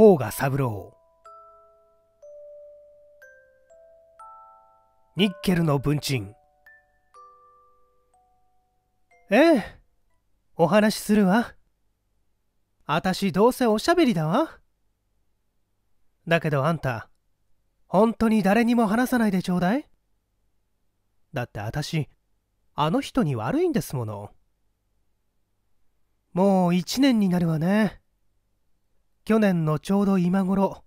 甲賀三郎ニッケルの文鎮ええお話しするわあたしどうせおしゃべりだわだけどあんた本当に誰にも話さないでちょうだいだってあたしあの人に悪いんですものもう一年になるわね去年のちょうど今頃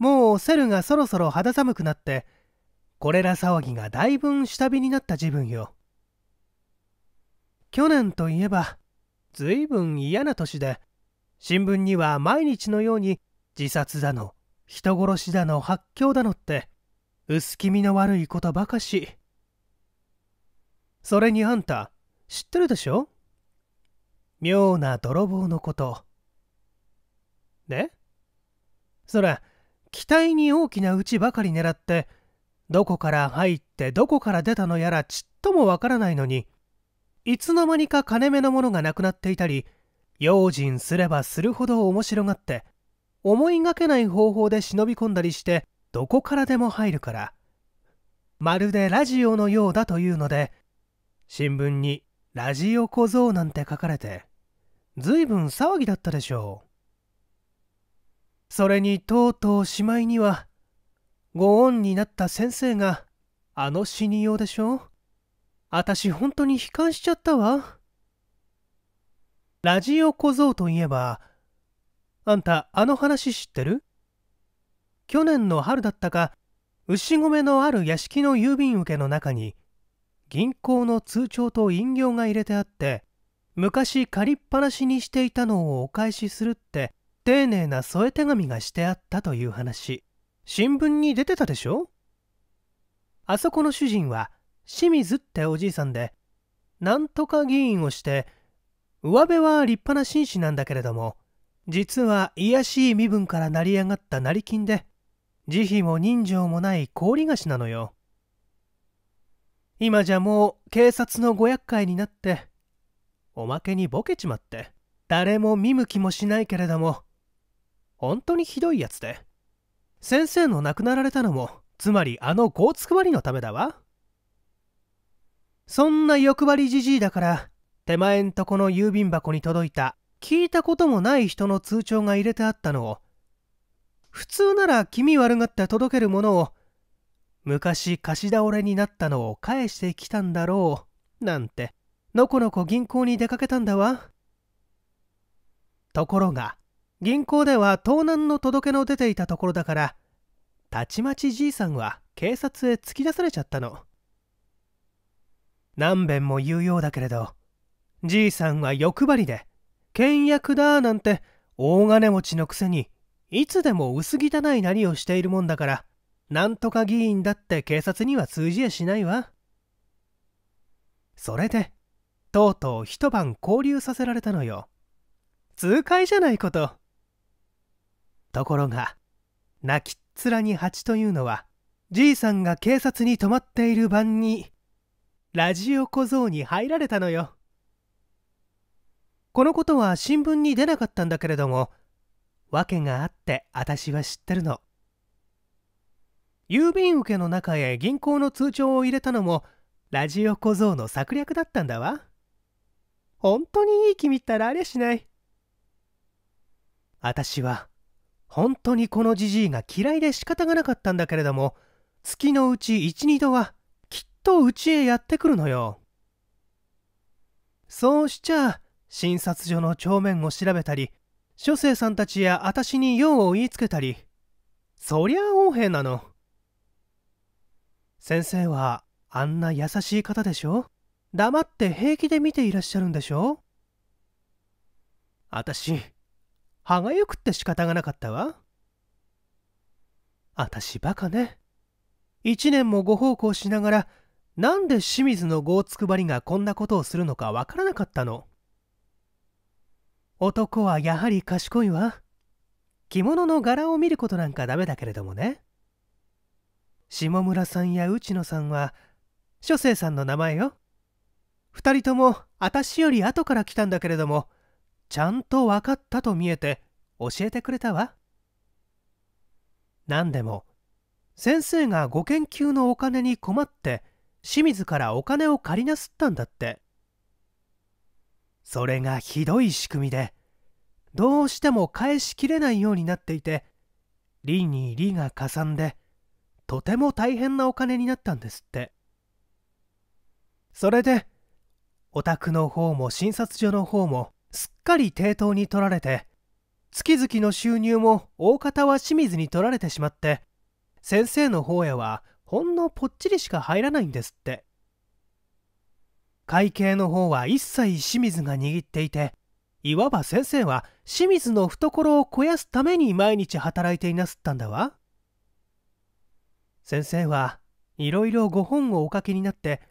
もうセルがそろそろ肌寒くなってこれら騒ぎがだいぶん下火になった自分よ去年といえばずいぶん嫌な年で新聞には毎日のように自殺だの人殺しだの発狂だのって薄気味の悪いことばかしそれにあんた知ってるでしょ妙な泥棒のことでそら機体に大きなうちばかり狙ってどこから入ってどこから出たのやらちっともわからないのにいつの間にか金目のものがなくなっていたり用心すればするほど面白がって思いがけない方法で忍び込んだりしてどこからでも入るからまるでラジオのようだというので新聞に「ラジオ小僧」なんて書かれてずいぶん騒ぎだったでしょう。それにとうとうしまいにはご恩になった先生があの死にようでしょあたし本当に悲観しちゃったわラジオ小僧といえばあんたあの話知ってる去年の春だったか牛込のある屋敷の郵便受けの中に銀行の通帳と飲料が入れてあって昔借りっぱなしにしていたのをお返しするって丁寧な添え手紙がしてあったという話新聞に出てたでしょあそこの主人は清水っておじいさんでなんとか議員をして上辺は立派な紳士なんだけれども実は卑しい身分から成り上がった成金で慈悲も人情もない氷菓子なのよ今じゃもう警察のご厄介になっておまけにボケちまって誰も見向きもしないけれども本当にひどいやつで先生の亡くなられたのもつまりあのゴーツクリのためだわそんな欲張りじじいだから手前んとこの郵便箱に届いた聞いたこともない人の通帳が入れてあったのを普通なら気味悪がって届けるものを昔貸し倒れになったのを返してきたんだろうなんてのこのこ銀行に出かけたんだわところが銀行では盗難の届けの出ていたところだからたちまちじいさんは警察へ突き出されちゃったの何べんも言うようだけれどじいさんは欲張りで倹約だなんて大金持ちのくせにいつでも薄汚いなりをしているもんだからなんとか議員だって警察には通じやしないわそれでとうとう一晩交流させられたのよ痛快じゃないことところが泣きっ面に蜂というのはじいさんが警察に泊まっている晩にラジオ小僧に入られたのよこのことは新聞に出なかったんだけれども訳があって私は知ってるの郵便受けの中へ銀行の通帳を入れたのもラジオ小僧の策略だったんだわ本当にいい気味ったらありゃしない私は本当にこのじじいが嫌いで仕方がなかったんだけれども月のうち12度はきっとうちへやってくるのよそうしちゃ診察所の帳面を調べたり書生さんたちや私に用を言いつけたりそりゃ横兵なの先生はあんな優しい方でしょ黙って平気で見ていらっしゃるんでしょ私歯がゆくって仕方がなかったわあたしバカね一年もご奉公しながらなんで清水のゴーつくばりがこんなことをするのかわからなかったの男はやはり賢いわ着物の柄を見ることなんかダメだけれどもね下村さんや内野さんは書生さんの名前よ2人ともあたしより後から来たんだけれどもちゃんと分かったと見えて教えてくれたわ何でも先生がご研究のお金に困って清水からお金を借りなすったんだってそれがひどい仕組みでどうしても返しきれないようになっていて利に利がかさんでとても大変なお金になったんですってそれでお宅の方も診察所の方もすっかり抵当に取られて月々の収入も大方は清水に取られてしまって先生の方へはほんのぽっちりしか入らないんですって会計の方は一切清水が握っていていわば先生は清水の懐を肥やすために毎日働いていなすったんだわ先生はいろいろご本をお書きになって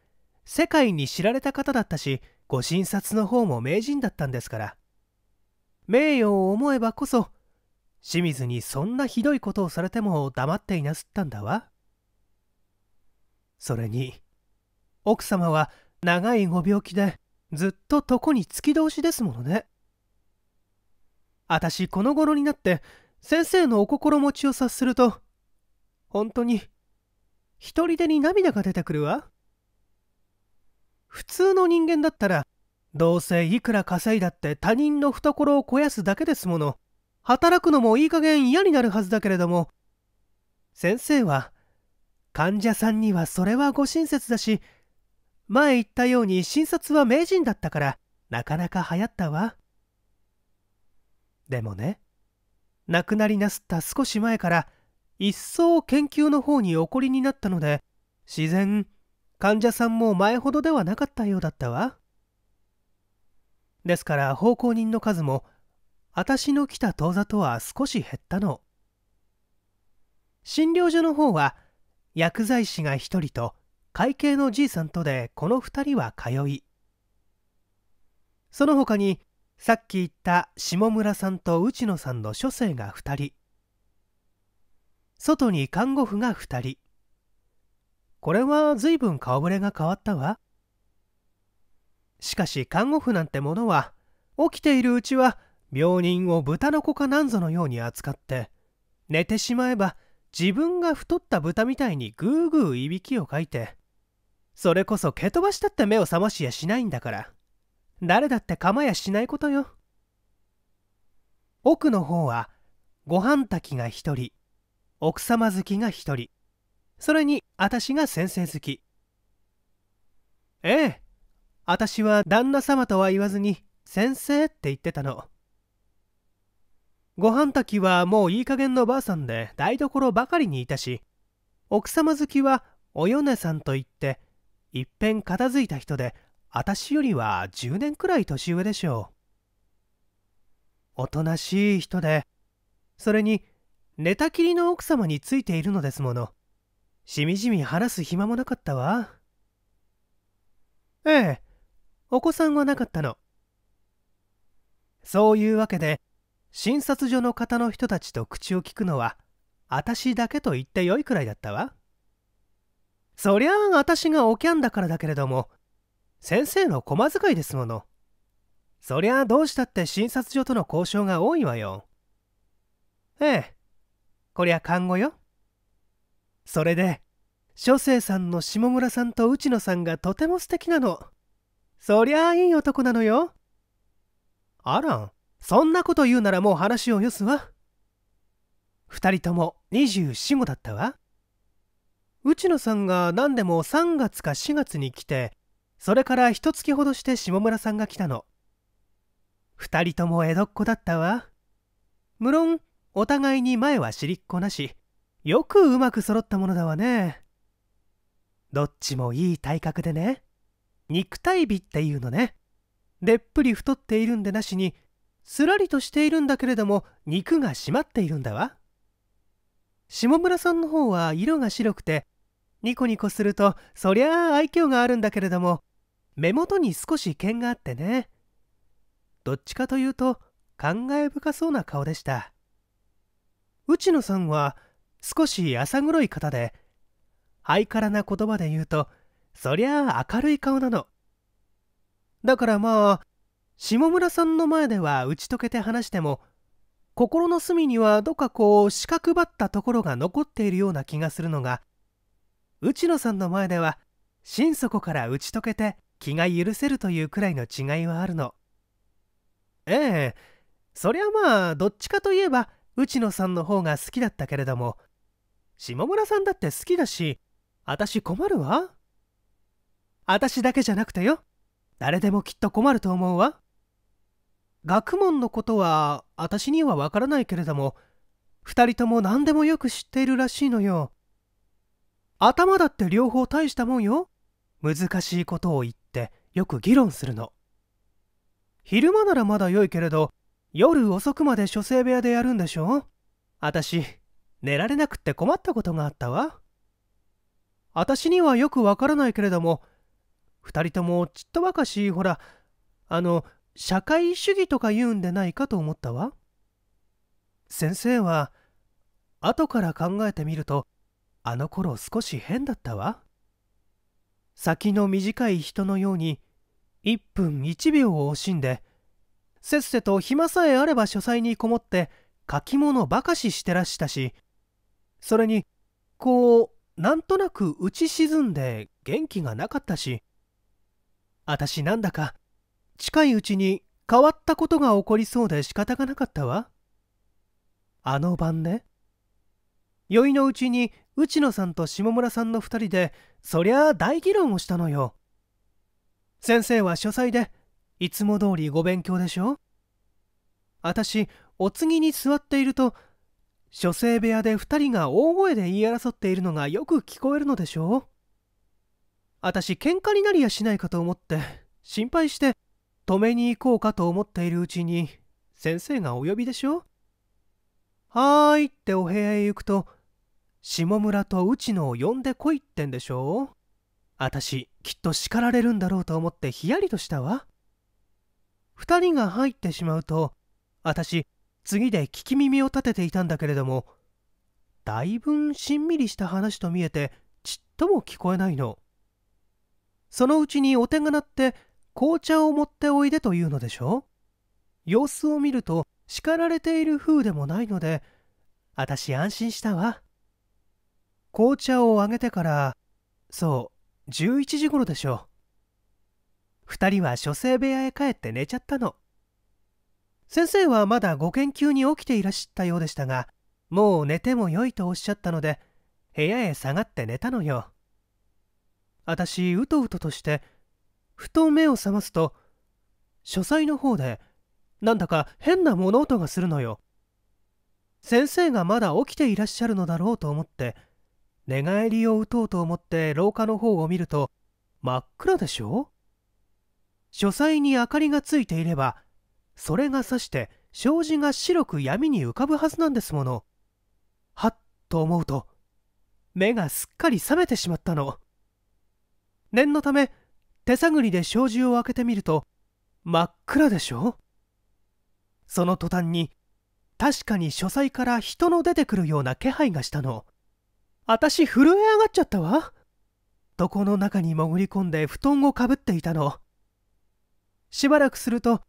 世界に知られた方だったしご診察の方も名人だったんですから名誉を思えばこそ清水にそんなひどいことをされても黙っていなすったんだわそれに奥様は長いご病気でずっと床に突き通しですものね私この頃になって先生のお心持ちを察すると本当に一人でに涙が出てくるわ普通の人間だったらどうせいくら稼いだって他人の懐を肥やすだけですもの働くのもいい加減嫌になるはずだけれども先生は患者さんにはそれはご親切だし前言ったように診察は名人だったからなかなか流行ったわでもね亡くなりなすった少し前から一層研究の方におこりになったので自然患者さんも前ほどではなかったようだったわですから奉公人の数も私の来た当座とは少し減ったの診療所の方は薬剤師が1人と会計のじいさんとでこの2人は通いその他にさっき言った下村さんと内野さんの書生が2人外に看護婦が2人これは随分顔ぶれが変わったわ。しかし看護婦なんてものは起きているうちは病人を豚の子かなんぞのように扱って寝てしまえば自分が太った豚みたいにグーグーいびきをかいてそれこそ蹴飛ばしたって目を覚ましやしないんだから誰だって構やしないことよ奥の方はご飯炊きが一人奥様好きが一人それに私が先生好きええ私は旦那様とは言わずに先生って言ってたのご飯炊きはもういい加減のばあさんで台所ばかりにいたし奥様好きはおよねさんといっていっぺん片付いた人で私よりは10年くらい年上でしょうおとなしい人でそれに寝たきりの奥様についているのですものしみじみ話す暇もなかったわええお子さんはなかったのそういうわけで診察所の方の人たちと口を聞くのは私だけと言ってよいくらいだったわそりゃあ私がおきゃんだからだけれども先生の駒遣いですものそりゃあどうしたって診察所との交渉が多いわよええこりゃ看護よそれで諸生さんの下村さんと内野さんがとても素敵なのそりゃあいい男なのよあらんそんなこと言うならもう話をよすわ2人とも2四五だったわ内野さんが何でも3月か4月に来てそれから一月ほどして下村さんが来たの2人とも江戸っ子だったわ無論お互いに前は尻っこなしよくうまく揃ったものだわねどっちもいい体格でね肉体美っていうのねでっぷり太っているんでなしにすらりとしているんだけれども肉が締まっているんだわ下村さんの方は色が白くてニコニコするとそりゃあ愛嬌があるんだけれども目元に少し剣があってねどっちかというと感慨深そうな顔でした内野さんは少し浅黒い方でハイカラな言葉で言うとそりゃあ明るい顔なのだからまあ下村さんの前では打ち解けて話しても心の隅にはどっかこう四角ばったところが残っているような気がするのが内野さんの前では心底から打ち解けて気が許せるというくらいの違いはあるのええそりゃまあどっちかといえば内野さんの方が好きだったけれども下村さんだって好きだし私困るわ私だけじゃなくてよ誰でもきっと困ると思うわ学問のことは私にはわからないけれども2人とも何でもよく知っているらしいのよ頭だって両方大したもんよ難しいことを言ってよく議論するの昼間ならまだ良いけれど夜遅くまで書生部屋でやるんでしょ私寝られなくって困ったことがあったわ私にはよくわからないけれども2人ともちっとばかしほらあの社会主義とか言うんでないかと思ったわ先生は後から考えてみるとあの頃少し変だったわ先の短い人のように1分1秒を惜しんでせっせと暇さえあれば書斎にこもって書き物ばかししてらしたしそれにこうなんとなく打ち沈んで元気がなかったし私なんだか近いうちに変わったことが起こりそうで仕方がなかったわあの晩ね宵のうちに内野さんと下村さんの2人でそりゃあ大議論をしたのよ先生は書斎でいつも通りご勉強でしょ私お次に座っていると書生部屋で2人が大声で言い争っているのがよく聞こえるのでしょう私喧嘩になりやしないかと思って心配して止めに行こうかと思っているうちに先生がお呼びでしょはーいってお部屋へ行くと下村と内野を呼んでこいってんでしょ私きっと叱られるんだろうと思ってヒヤリとしたわ2人が入ってしまうと私次で聞き耳を立てていたんだけれどもだいぶしんみりした話と見えてちっとも聞こえないのそのうちにお手が鳴って紅茶を持っておいでというのでしょう様子を見ると叱られている風でもないので私安心したわ紅茶をあげてからそう11時頃でしょう2人は書生部屋へ帰って寝ちゃったの。先生はまだご研究に起きていらっしゃったようでしたがもう寝てもよいとおっしゃったので部屋へ下がって寝たのよ私うとうととしてふと目を覚ますと書斎の方でなんだか変な物音がするのよ先生がまだ起きていらっしゃるのだろうと思って寝返りを打とうと思って廊下の方を見ると真っ暗でしょ書斎に明かりがついていればそれがさして障子が白く闇に浮かぶはずなんですものはっと思うと目がすっかり覚めてしまったの念のため手探りで障子を開けてみると真っ暗でしょその途端に確かに書斎から人の出てくるような気配がしたの私震え上がっちゃったわ床の中に潜り込んで布団をかぶっていたのしばらくすると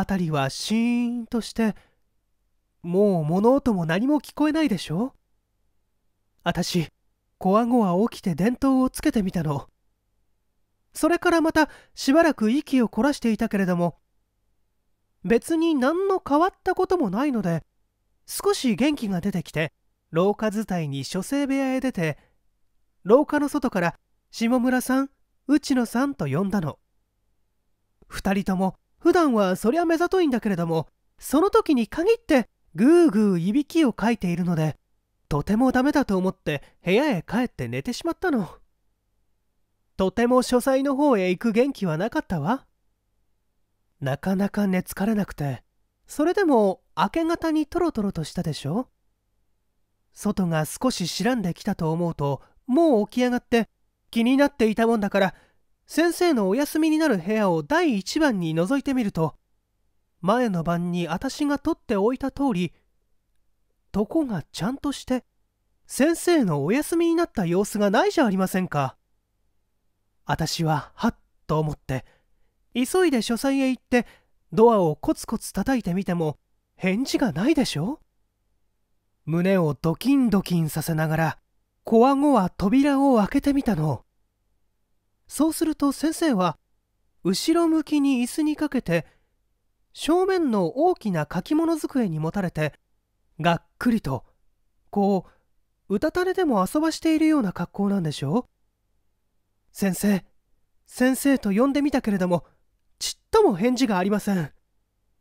辺りはシーンとしてもう物音も何も聞こえないでしょあたしこわごわ起きて電灯をつけてみたのそれからまたしばらく息を凝らしていたけれども別に何の変わったこともないので少し元気が出てきて廊下伝いに書生部屋へ出て廊下の外から「下村さん内野さん」と呼んだの2人とも普段はそりゃ目ざといんだけれども、その時に限ってぐーぐーいびきをかいているので、とてもダメだと思って部屋へ帰って寝てしまったの。とても書斎の方へ行く元気はなかったわ。なかなか寝つかれなくて、それでも明け方にトロトロとしたでしょ外が少しらんできたと思うと、もう起き上がって気になっていたもんだから先生のお休みになる部屋を第1番に覗いてみると前の晩に私が取っておいた通り床がちゃんとして先生のお休みになった様子がないじゃありませんか私ははっと思って急いで書斎へ行ってドアをコツコツ叩いてみても返事がないでしょ胸をドキンドキンさせながらこわごわ扉を開けてみたのそうすると先生は後ろ向きに椅子にかけて正面の大きな書き物机にもたれてがっくりとこううたたれでも遊ばしているような格好なんでしょう先生先生と呼んでみたけれどもちっとも返事がありません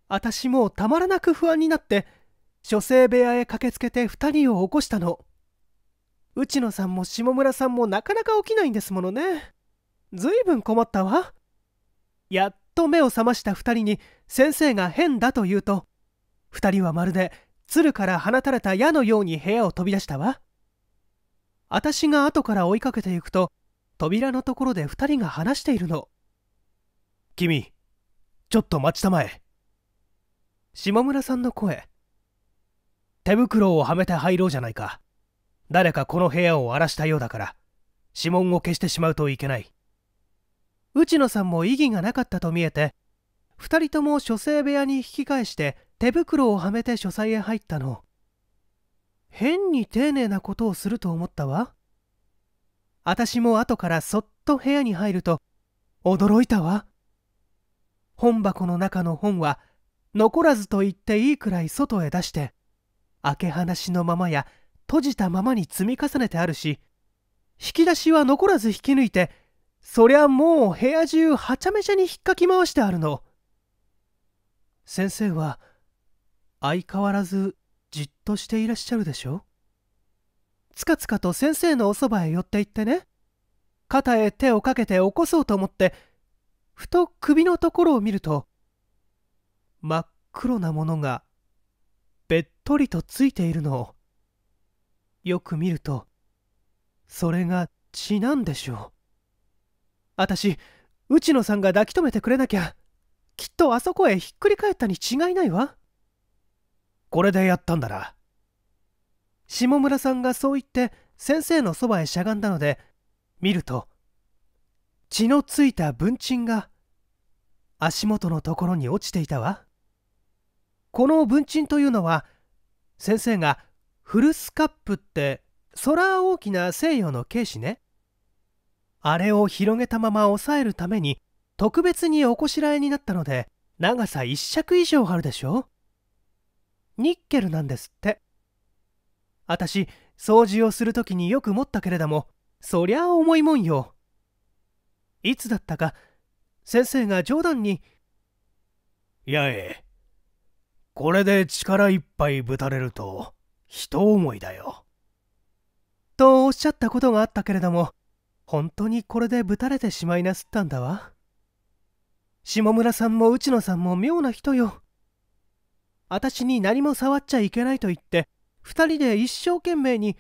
私もうたまらなく不安になって書生部屋へ駆けつけて2人を起こしたの内野さんも下村さんもなかなか起きないんですものねずいぶん困ったわやっと目を覚ました2人に先生が変だと言うと2人はまるで鶴から放たれた矢のように部屋を飛び出したわ私が後から追いかけていくと扉のところで2人が話しているの君ちょっと待ちたまえ下村さんの声手袋をはめて入ろうじゃないか誰かこの部屋を荒らしたようだから指紋を消してしまうといけない内野さんも意義がなかったと見えて2人とも書生部屋に引き返して手袋をはめて書斎へ入ったの変に丁寧なことをすると思ったわ私も後からそっと部屋に入ると驚いたわ本箱の中の本は残らずと言っていいくらい外へ出して開け放しのままや閉じたままに積み重ねてあるし引き出しは残らず引き抜いてそりゃもう部屋中はちゃめちゃに引っかき回してあるの先生は相変わらずじっとしていらっしゃるでしょつかつかと先生のおそばへ寄って行ってね肩へ手をかけて起こそうと思ってふと首のところを見ると真っ黒なものがべっとりとついているのをよく見るとそれが血なんでしょう私内野さんが抱き留めてくれなきゃきっとあそこへひっくり返ったに違いないわこれでやったんだな下村さんがそう言って先生のそばへしゃがんだので見ると血のついた文鎮が足元のところに落ちていたわこの文鎮というのは先生がフルスカップって空大きな西洋の軽視ねあれを広げたまま押さえるために特別におこしらえになったので長さ1尺以上あるでしょニッケルなんですって私掃除をする時によく持ったけれどもそりゃ重いもんよいつだったか先生が冗談に「八重これで力いっぱいぶたれると人思いだよ」とおっしゃったことがあったけれども本当にこれでぶたれてしまいなすったんだわ下村さんも内野さんも妙な人よ私に何も触っちゃいけないと言って2人で一生懸命に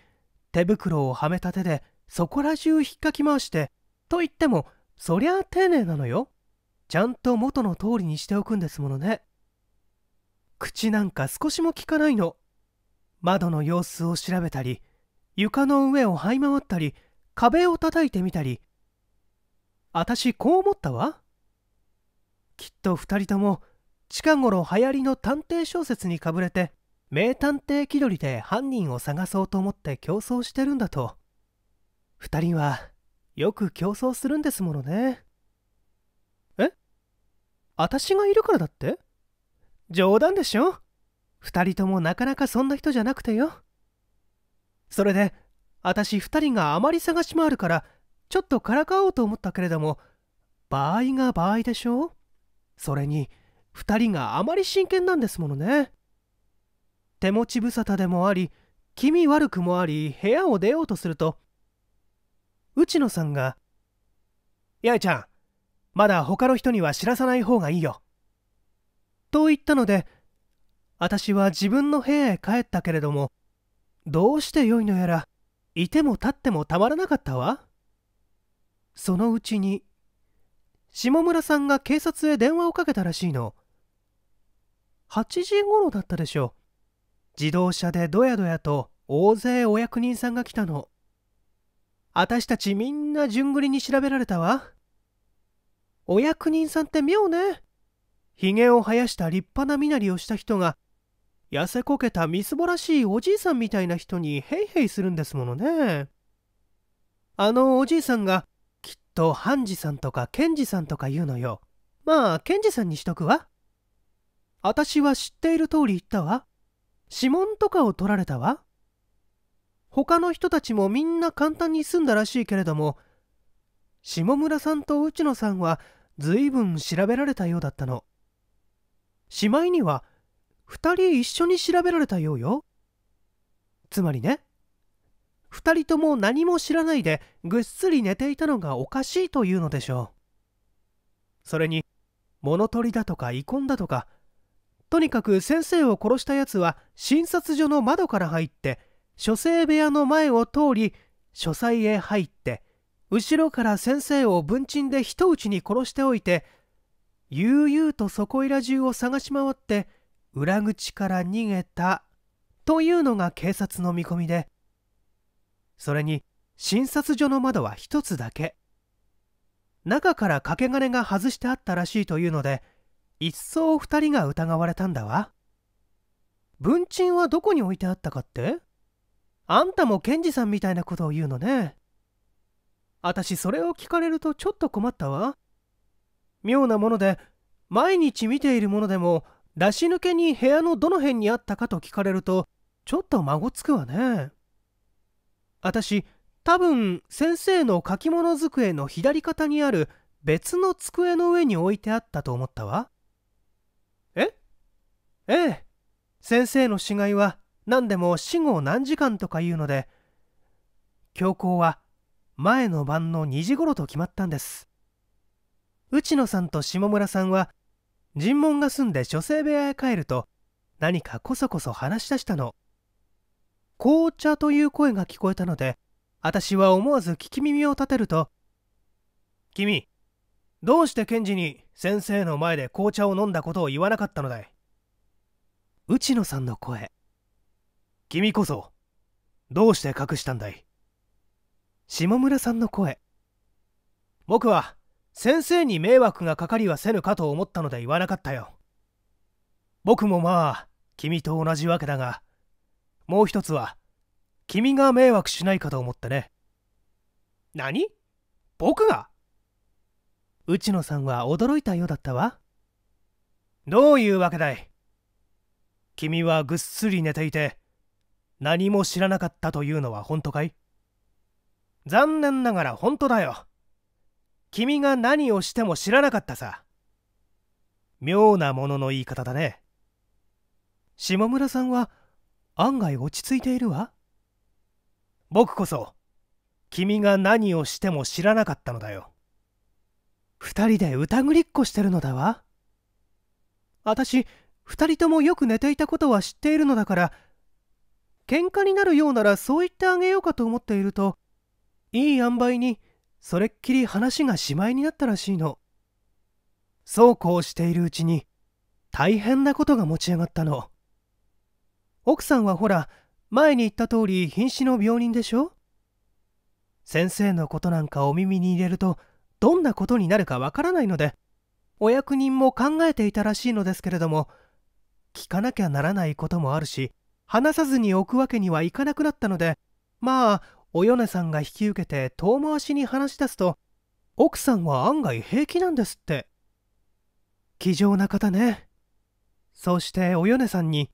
手袋をはめた手でそこら中引っかき回してと言ってもそりゃ丁寧なのよちゃんと元の通りにしておくんですものね口なんか少しも効かないの窓の様子を調べたり床の上を這い回ったり壁を叩いてみたり私こう思ったわきっと2人とも近頃流行りの探偵小説にかぶれて名探偵気取りで犯人を探そうと思って競争してるんだと2人はよく競争するんですものねえ私がいるからだって冗談でしょ2人ともなかなかそんな人じゃなくてよそれで私2人があまり探し回るからちょっとからかおうと思ったけれども場合が場合でしょそれに2人があまり真剣なんですものね手持ち無沙汰でもあり気味悪くもあり部屋を出ようとすると内野さんが「八重ちゃんまだ他の人には知らさない方がいいよ」と言ったので私は自分の部屋へ帰ったけれどもどうしてよいのやらいても立ってもたまらなかったわそのうちに下村さんが警察へ電話をかけたらしいの8時頃だったでしょ自動車でどやどやと大勢お役人さんが来たの私たちみんな順繰りに調べられたわお役人さんって妙ねひげを生やした立派な身なりをした人が痩せこけたみすぼらしいおじいさんみたいな人にヘイヘイするんですものねあのおじいさんがきっとハンジさんとかケンジさんとか言うのよまあケンジさんにしとくわ私は知っている通り言ったわ指紋とかを取られたわ他の人たちもみんな簡単に済んだらしいけれども下村さんと内野さんは随分調べられたようだったのしまいには「2人一緒に調べられたようよつまりね2人とも何も知らないでぐっすり寝ていたのがおかしいというのでしょうそれに物取りだとか遺恨だとかとにかく先生を殺したやつは診察所の窓から入って書生部屋の前を通り書斎へ入って後ろから先生を文鎮で一打ちに殺しておいて悠々とそこいら中を探し回って裏口から逃げたというのが警察の見込みでそれに診察所の窓は1つだけ中から掛け金が外してあったらしいというので一層2人が疑われたんだわ文鎮はどこに置いてあったかってあんたもケンジさんみたいなことを言うのね私それを聞かれるとちょっと困ったわ妙なもので毎日見ているものでも出し抜けに部屋のどの辺にあったかと聞かれるとちょっと孫つくわね私多分先生の書き物机の左肩にある別の机の上に置いてあったと思ったわえええ先生の死骸は何でも死後何時間とか言うので教皇は前の晩の2時頃と決まったんです内野さんと下村さんは尋問が済んで書生部屋へ帰ると何かこそこそ話し出したの紅茶という声が聞こえたので私は思わず聞き耳を立てると「君どうして検事に先生の前で紅茶を飲んだことを言わなかったのだい?」内野さんの声「君こそどうして隠したんだい?」下村さんの声「僕は先生に迷惑がかかりはせぬかと思ったので言わなかったよ僕もまあ君と同じわけだがもう一つは君が迷惑しないかと思ってね何僕が内野さんは驚いたようだったわどういうわけだい君はぐっすり寝ていて何も知らなかったというのは本当かい残念ながら本当だよ君が何をしても知らなかったさ妙なものの言い方だね下村さんは案外落ち着いているわ僕こそ君が何をしても知らなかったのだよ二人で疑りっこしてるのだわ私二人ともよく寝ていたことは知っているのだから喧嘩になるようならそう言ってあげようかと思っているといい塩梅にそれっきり話がしまいになったらしいのそうこうしているうちに大変なことが持ち上がったの奥さんはほら前に言った通り瀕死の病人でしょ先生のことなんかお耳に入れるとどんなことになるかわからないのでお役人も考えていたらしいのですけれども聞かなきゃならないこともあるし話さずに置くわけにはいかなくなったのでまあお米さんが引き受けて遠回しに話し出すと奥さんは案外平気なんですって気丈な方ねそしておよねさんに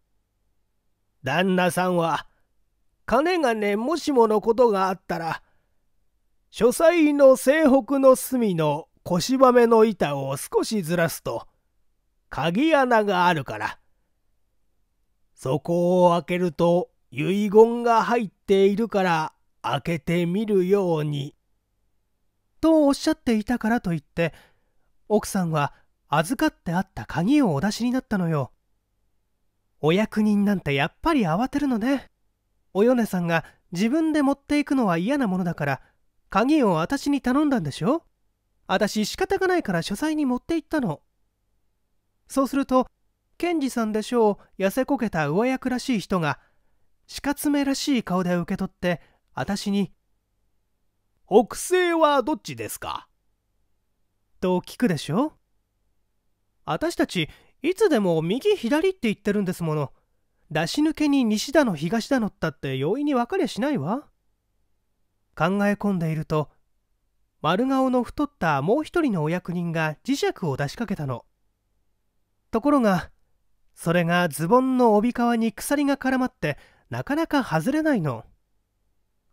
「旦那さんは金がねもしものことがあったら書斎の西北の隅の腰ばめの板を少しずらすと鍵穴があるからそこを開けると遺言が入っているから開けてみるように。とおっしゃっていたからといって奥さんは預かってあった鍵をお出しになったのよお役人なんてやっぱり慌てるのねお米さんが自分で持っていくのは嫌なものだから鍵を私に頼んだんでしょ私仕方がないから書斎に持って行ったのそうすると賢治さんでしょう痩せこけた上役らしい人が鹿爪らしい顔で受け取って私に、北西はどっちですかと聞くでしょ私たち、いつでも右左って言ってるんですもの。出し抜けに西だの東だのったって容易に分かりゃしないわ。考え込んでいると、丸顔の太ったもう一人のお役人が磁石を出しかけたの。ところが、それがズボンの帯皮に鎖が絡まってなかなか外れないの。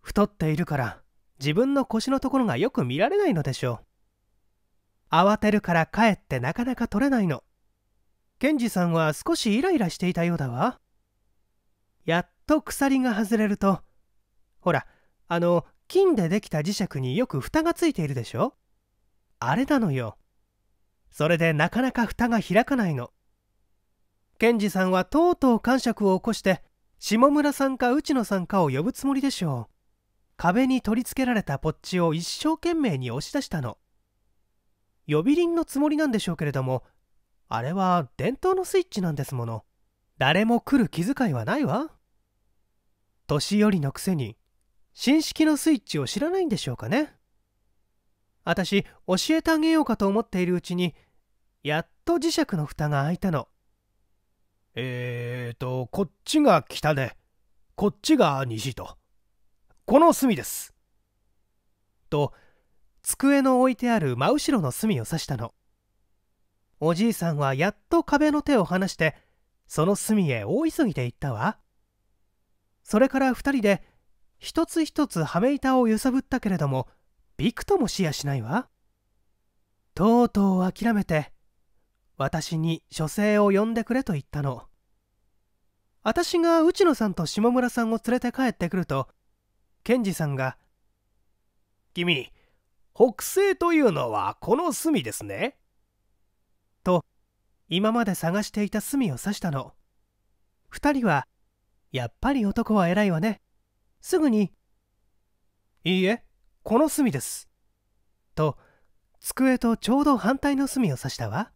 太っているから自分の腰のところがよく見られないのでしょう慌てるからかえってなかなか取れないのケンジさんは少しイライラしていたようだわやっと鎖が外れるとほらあの金でできた磁石によく蓋がついているでしょあれなのよそれでなかなか蓋が開かないのケンジさんはとうとう感触を起こして下村さんか内野さんかを呼ぶつもりでしょう壁に取り付けられたポッチを一生懸命に押し出したの呼び鈴のつもりなんでしょうけれどもあれは伝統のスイッチなんですもの誰も来る気遣いはないわ年寄りのくせに新式のスイッチを知らないんでしょうかね私教えてあげようかと思っているうちにやっと磁石の蓋が開いたのえーとこっちが北でこっちが西とこの隅です。と、机の置いてある真後ろの隅を指したの。おじいさんはやっと壁の手を離して、その隅へ大急ぎで行ったわ。それから二人で、一つ一つ羽目板を揺さぶったけれども、びくともしやしないわ。とうとう諦めて、私に書生を呼んでくれと言ったの。私が内野さんと下村さんを連れて帰ってくると、賢治さんが「君北西というのはこの隅ですね」と今まで探していた隅を指したの2人は「やっぱり男は偉いわね」すぐに「いいえこの隅です」と机とちょうど反対の隅を指したわ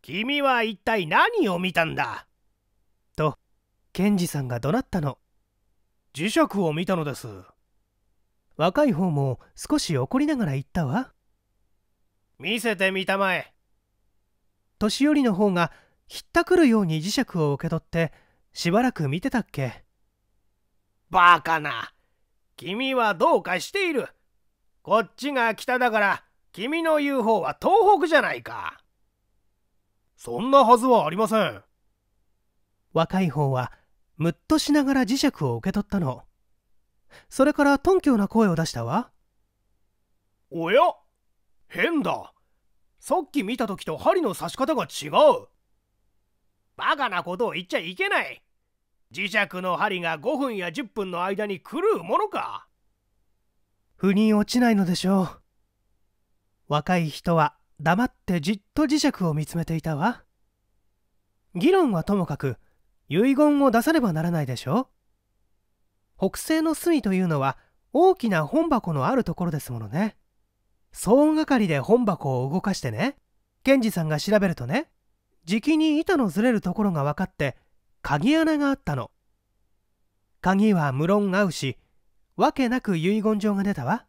君は一体何を見たんだと賢治さんが怒鳴ったの磁石を見たのです若い方も少し怒りながら言ったわ見せてみたまえ年寄りの方がひったくるように磁石を受け取ってしばらく見てたっけバカな君はどうかしているこっちが北だから君の言う方は東北じゃないかそんなはずはありません若い方はむっとしながら磁石を受け取ったのそれから頓強な声を出したわおや変ださっき見た時と針の刺し方が違うバカなことを言っちゃいけない磁石の針が5分や10分の間に狂うものか腑に落ちないのでしょう若い人は黙ってじっと磁石を見つめていたわ議論はともかく遺言を出さねばならないでしょ北西の隅というのは大きな本箱のあるところですものね総係で本箱を動かしてね賢治さんが調べるとねじきに板のずれるところが分かって鍵穴があったの鍵は無論合うしわけなく遺言状が出たわ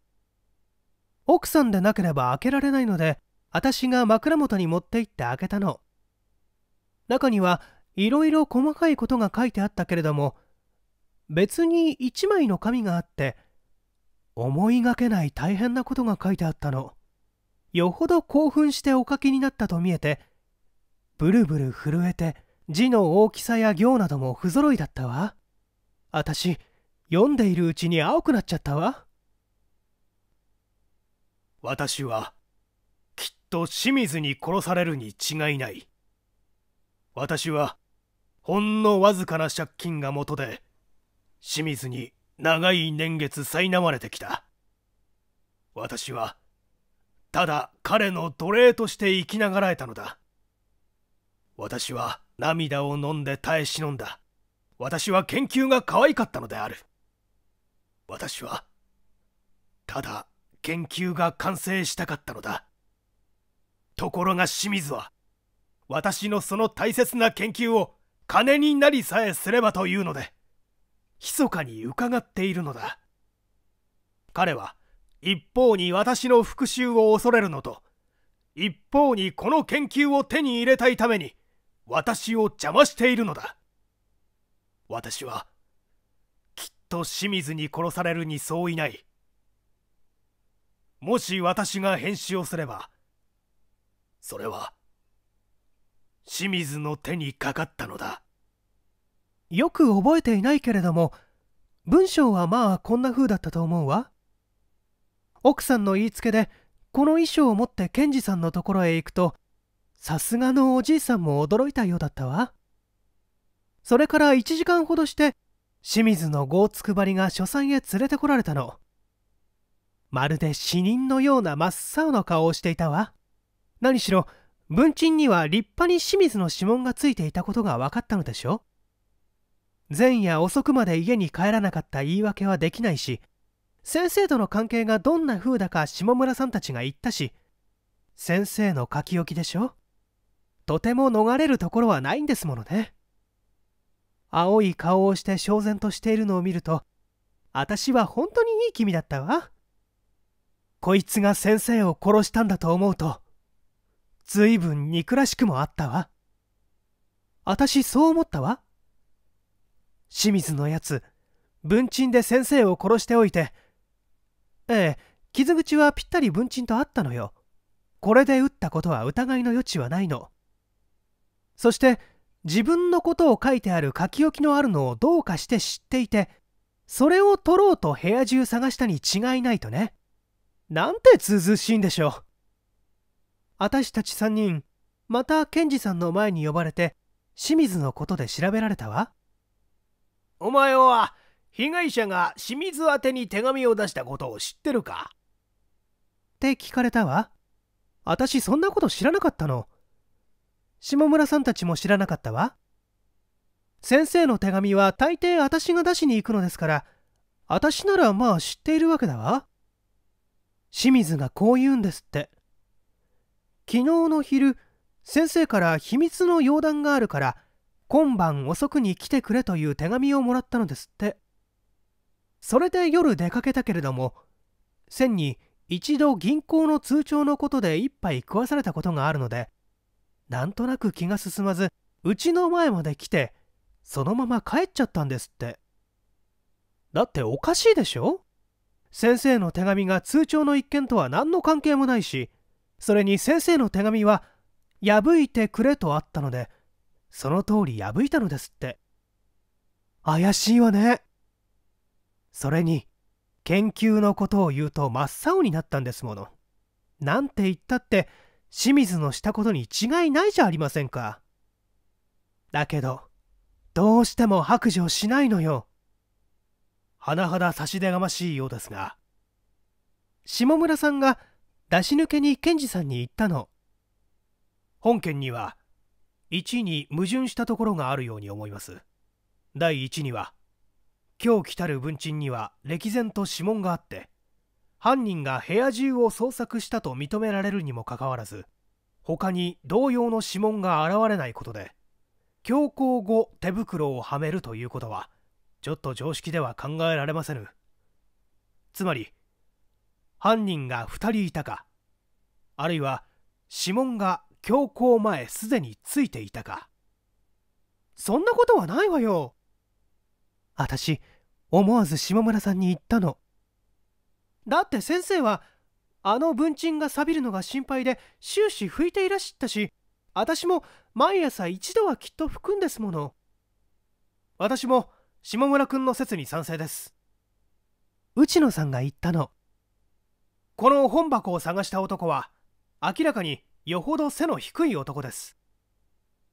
奥さんでなければ開けられないので私が枕元に持って行って開けたの中にはいろいろ細かいことが書いてあったけれども別に1枚の紙があって思いがけない大変なことが書いてあったのよほど興奮してお書きになったと見えてブルブル震えて字の大きさや行なども不揃いだったわ私読んでいるうちに青くなっちゃったわ私はきっと清水に殺されるに違いない私はほんのわずかな借金が元で清水に長い年月苛まれてきた私はただ彼の奴隷として生きながらえたのだ私は涙を飲んで耐え忍んだ私は研究が可愛かったのである私はただ研究が完成したかったのだところが清水は私のその大切な研究を金になりさえすればというので密かに伺っているのだ彼は一方に私の復讐を恐れるのと一方にこの研究を手に入れたいために私を邪魔しているのだ私はきっと清水に殺されるに相違ないもし私が返信をすればそれは清水の手にかかったのだよく覚えていないけれども文章はまあこんな風だったと思うわ奥さんの言いつけでこの衣装を持って賢治さんのところへ行くとさすがのおじいさんも驚いたようだったわそれから1時間ほどして清水のゴーつくばりが書斎へ連れてこられたのまるで死人のような真っ青な顔をしていたわ何しろ文鎮には立派に清水の指紋がついていたことが分かったのでしょ前夜遅くまで家に帰らなかった言い訳はできないし先生との関係がどんな風だか下村さんたちが言ったし先生の書き置きでしょとても逃れるところはないんですものね青い顔をして焦然としているのを見ると私は本当にいい君だったわこいつが先生を殺したんだと思うとずいぶん憎らしくもあったわ。あたしそう思ったわ。清水のやつ、文鎮で先生を殺しておいて。ええ、傷口はぴったり文鎮とあったのよ。これで打ったことは疑いの余地はないの。そして、自分のことを書いてある書き置きのあるのをどうかして知っていて、それを取ろうと部屋中探したに違いないとね。なんてずずしいんでしょう。私たち3人またケンさんの前に呼ばれて清水のことで調べられたわお前は被害者が清水宛てに手紙を出したことを知ってるかって聞かれたわ私そんなこと知らなかったの下村さんたちも知らなかったわ先生の手紙は大抵私が出しに行くのですから私ならまあ知っているわけだわ清水がこう言うんですって昨日の昼先生から秘密の容談があるから今晩遅くに来てくれという手紙をもらったのですってそれで夜出かけたけれども千に一度銀行の通帳のことで一杯食わされたことがあるのでなんとなく気が進まずうちの前まで来てそのまま帰っちゃったんですってだっておかしいでしょ先生の手紙が通帳の一件とは何の関係もないしそれに先生の手紙は破いてくれとあったのでその通り破いたのですって怪しいわねそれに研究のことを言うと真っ青になったんですものなんて言ったって清水のしたことに違いないじゃありませんかだけどどうしても白状しないのよ甚だ差し出がましいようですが下村さんが出し抜けに検事さんに言ったの本件には1に矛盾したところがあるように思います第1には今日来たる文鎮には歴然と指紋があって犯人が部屋中を捜索したと認められるにもかかわらず他に同様の指紋が現れないことで強行後手袋をはめるということはちょっと常識では考えられませぬつまり犯人が2人いたかあるいは指紋が凶行前すでについていたかそんなことはないわよ私思わず下村さんに言ったのだって先生はあの文鎮が錆びるのが心配で終始拭いていらっしゃったし私も毎朝一度はきっと拭くんですもの私も下村君の説に賛成です内野さんが言ったのこの本箱を探した男は明らかによほど背の低い男です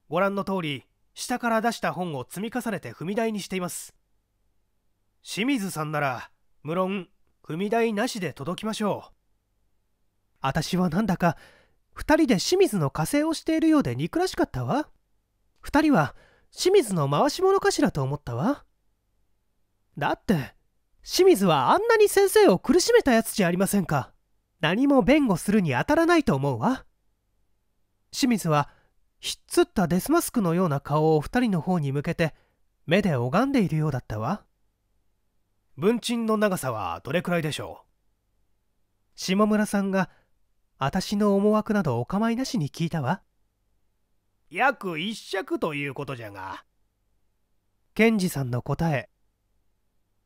ご覧の通り下から出した本を積み重ねて踏み台にしています清水さんなら無論踏み台なしで届きましょう私はなんだか2人で清水の加勢をしているようで憎らしかったわ2人は清水の回し者かしらと思ったわだって清水はあんなに先生を苦しめたやつじゃありませんか何も弁護するに当たらないと思うわ清水はひっつったデスマスクのような顔を2人の方に向けて目で拝んでいるようだったわ文鎮の長さはどれくらいでしょう下村さんが私の思惑などお構いなしに聞いたわ約一尺ということじゃが賢治さんの答え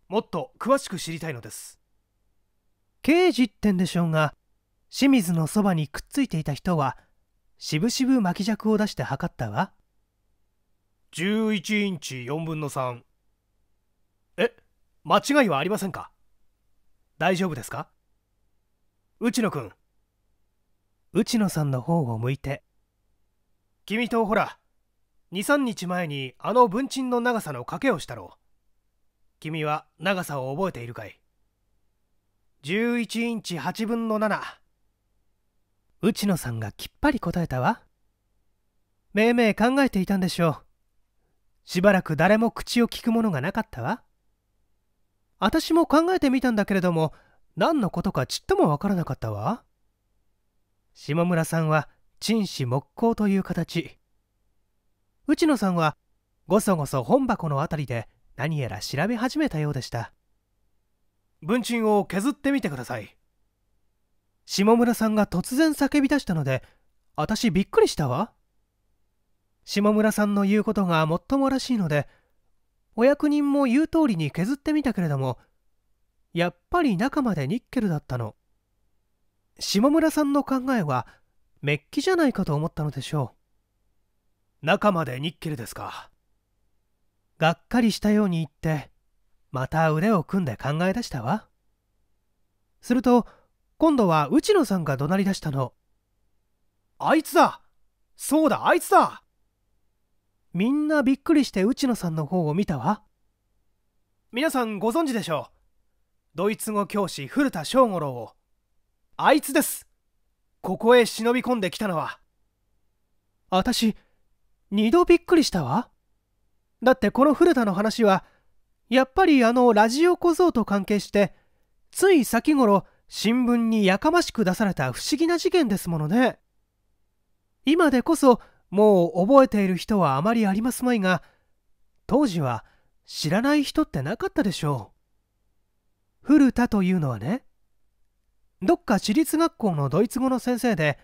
もっと詳しく知りたいのです刑事ってんでしょうが清水のそばにくっついていた人はしぶしぶ巻き尺を出して測ったわ11インチ4分の3え間違いはありませんか大丈夫ですか内野くん内野さんの方を向いて君とほら23日前にあの文鎮の長さの賭けをしたろう君は長さを覚えているかい11インチ8分の7内野さんがきっぱり答えたわめいめい考えていたんでしょうしばらく誰も口を聞くものがなかったわ私も考えてみたんだけれども何のことかちっともわからなかったわ下村さんは陳氏木工という形内野さんはごそごそ本箱の辺りで何やら調べ始めたようでした文鎮を削ってみてください下村さんが突然叫び出したので私びっくりしたわ下村さんの言うことがもっともらしいのでお役人も言う通りに削ってみたけれどもやっぱり中までニッケルだったの下村さんの考えはメッキじゃないかと思ったのでしょう中までニッケルですかがっかりしたように言ってまた腕を組んで考え出したわすると今度は内野さんが怒鳴り出したのあいつだそうだあいつだみんなびっくりして内野さんの方を見たわ皆さんご存知でしょうドイツ語教師古田正五郎をあいつですここへ忍び込んできたのは私二度びっくりしたわだってこの古田の話はやっぱりあのラジオ小僧と関係してつい先頃新聞にやかましく出された不思議な事件ですものね今でこそもう覚えている人はあまりありますまいが当時は知らない人ってなかったでしょう古田というのはねどっか私立学校のドイツ語の先生で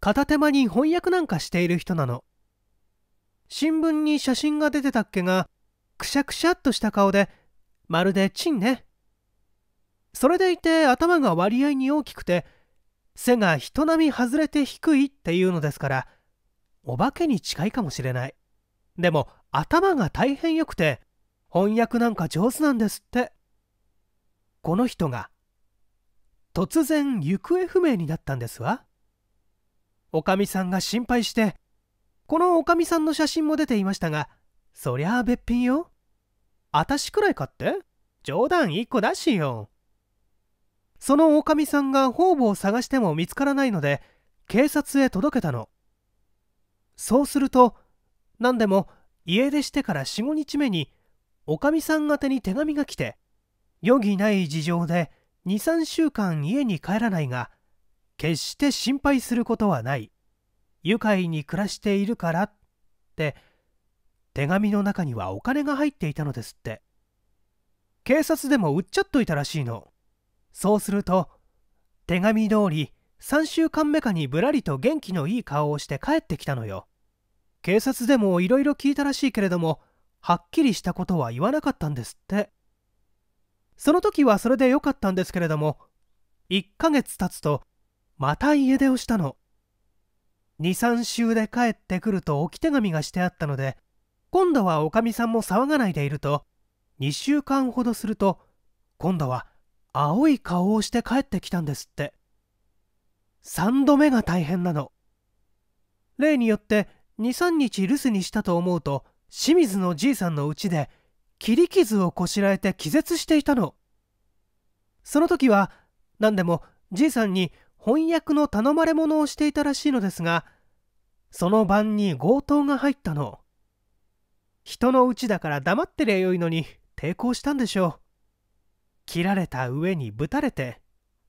片手間に翻訳なんかしている人なの新聞に写真が出てたっけがくしゃくしゃっとした顔でまるでチンねそれでいて頭が割合に大きくて背が人並み外れて低いっていうのですからお化けに近いかもしれないでも頭が大変良くて翻訳なんか上手なんですってこの人が突然行方不明になったんですわおかみさんが心配してこのおかみさんの写真も出ていましたがそりゃあべっぴんよ。あたしくらい買って冗談一個だしよ。そのおかみさんが方々を探しても見つからないので、警察へ届けたの。そうすると、何でも家出してから4、5日目に、おかみさん宛に手紙が来て、余儀ない事情で2、3週間家に帰らないが、決して心配することはない。愉快に暮らしているからって、手紙の中にはお金が入っていたのですって警察でも売っちゃっといたらしいのそうすると手紙通り3週間目かにぶらりと元気のいい顔をして帰ってきたのよ警察でもいろいろ聞いたらしいけれどもはっきりしたことは言わなかったんですってその時はそれでよかったんですけれども1ヶ月経つとまた家出をしたの23週で帰ってくると置き手紙がしてあったので今度はおかみさんも騒がないでいると2週間ほどすると今度は青い顔をして帰ってきたんですって3度目が大変なの例によって23日留守にしたと思うと清水のじいさんのうちで切り傷をこしらえて気絶していたのその時は何でもじいさんに翻訳の頼まれ物をしていたらしいのですがその晩に強盗が入ったの人のうちだから黙ってりゃよいのに抵抗したんでしょう切られた上にぶたれて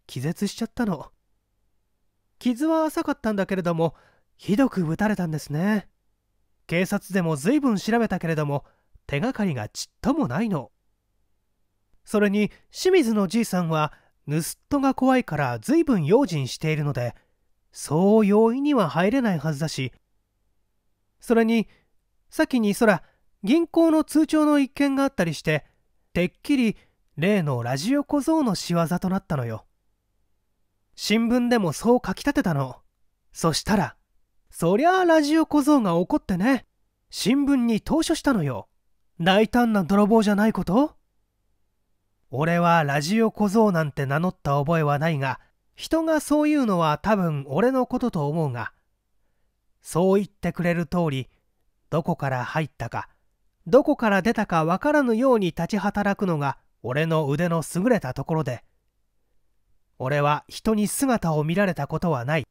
気絶しちゃったの傷は浅かったんだけれどもひどくぶたれたんですね警察でも随分調べたけれども手がかりがちっともないのそれに清水のじいさんは盗っ人が怖いから随分用心しているのでそう容易には入れないはずだしそれに先にそら銀行の通帳の一件があったりしててっきり例のラジオ小僧の仕業となったのよ新聞でもそう書き立てたのそしたらそりゃあラジオ小僧が怒ってね新聞に投書したのよ大胆な泥棒じゃないこと俺はラジオ小僧なんて名乗った覚えはないが人がそういうのは多分俺のことと思うがそう言ってくれる通りどこから入ったかどこから出たかわからぬように立ち働くのが俺の腕の優れたところで俺は人に姿を見られたことはない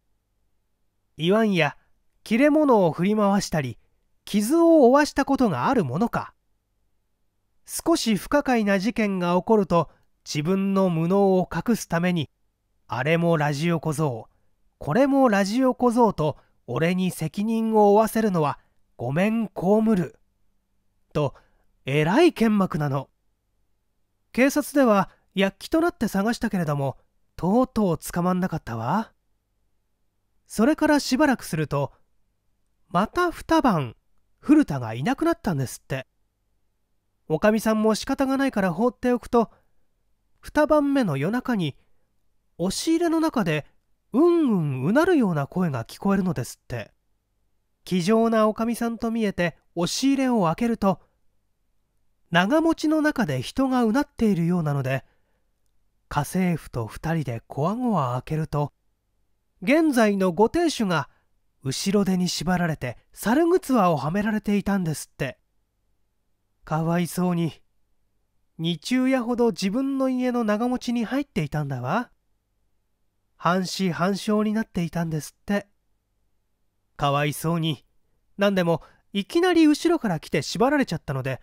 言わんや切れ者を振り回したり傷を負わしたことがあるものか少し不可解な事件が起こると自分の無能を隠すためにあれもラジオ小僧これもラジオ小僧と俺に責任を負わせるのはごめん被るとえらい剣幕なの警察では躍起となって探したけれどもとうとう捕まんなかったわそれからしばらくするとまた二晩古田がいなくなったんですっておかみさんも仕方がないから放っておくと二晩目の夜中に押し入れの中でうんうんうなるような声が聞こえるのですって気丈なおかみさんと見えて押し入れを開けると長持ちの中で人がうなっているようなので家政婦と2人でこわごわ開けると現在のご亭主が後ろ手に縛られて猿靴輪をはめられていたんですってかわいそうに二昼夜ほど自分の家の長持ちに入っていたんだわ半死半生になっていたんですってかわいそうに何でもいきなり後ろから来て縛られちゃったので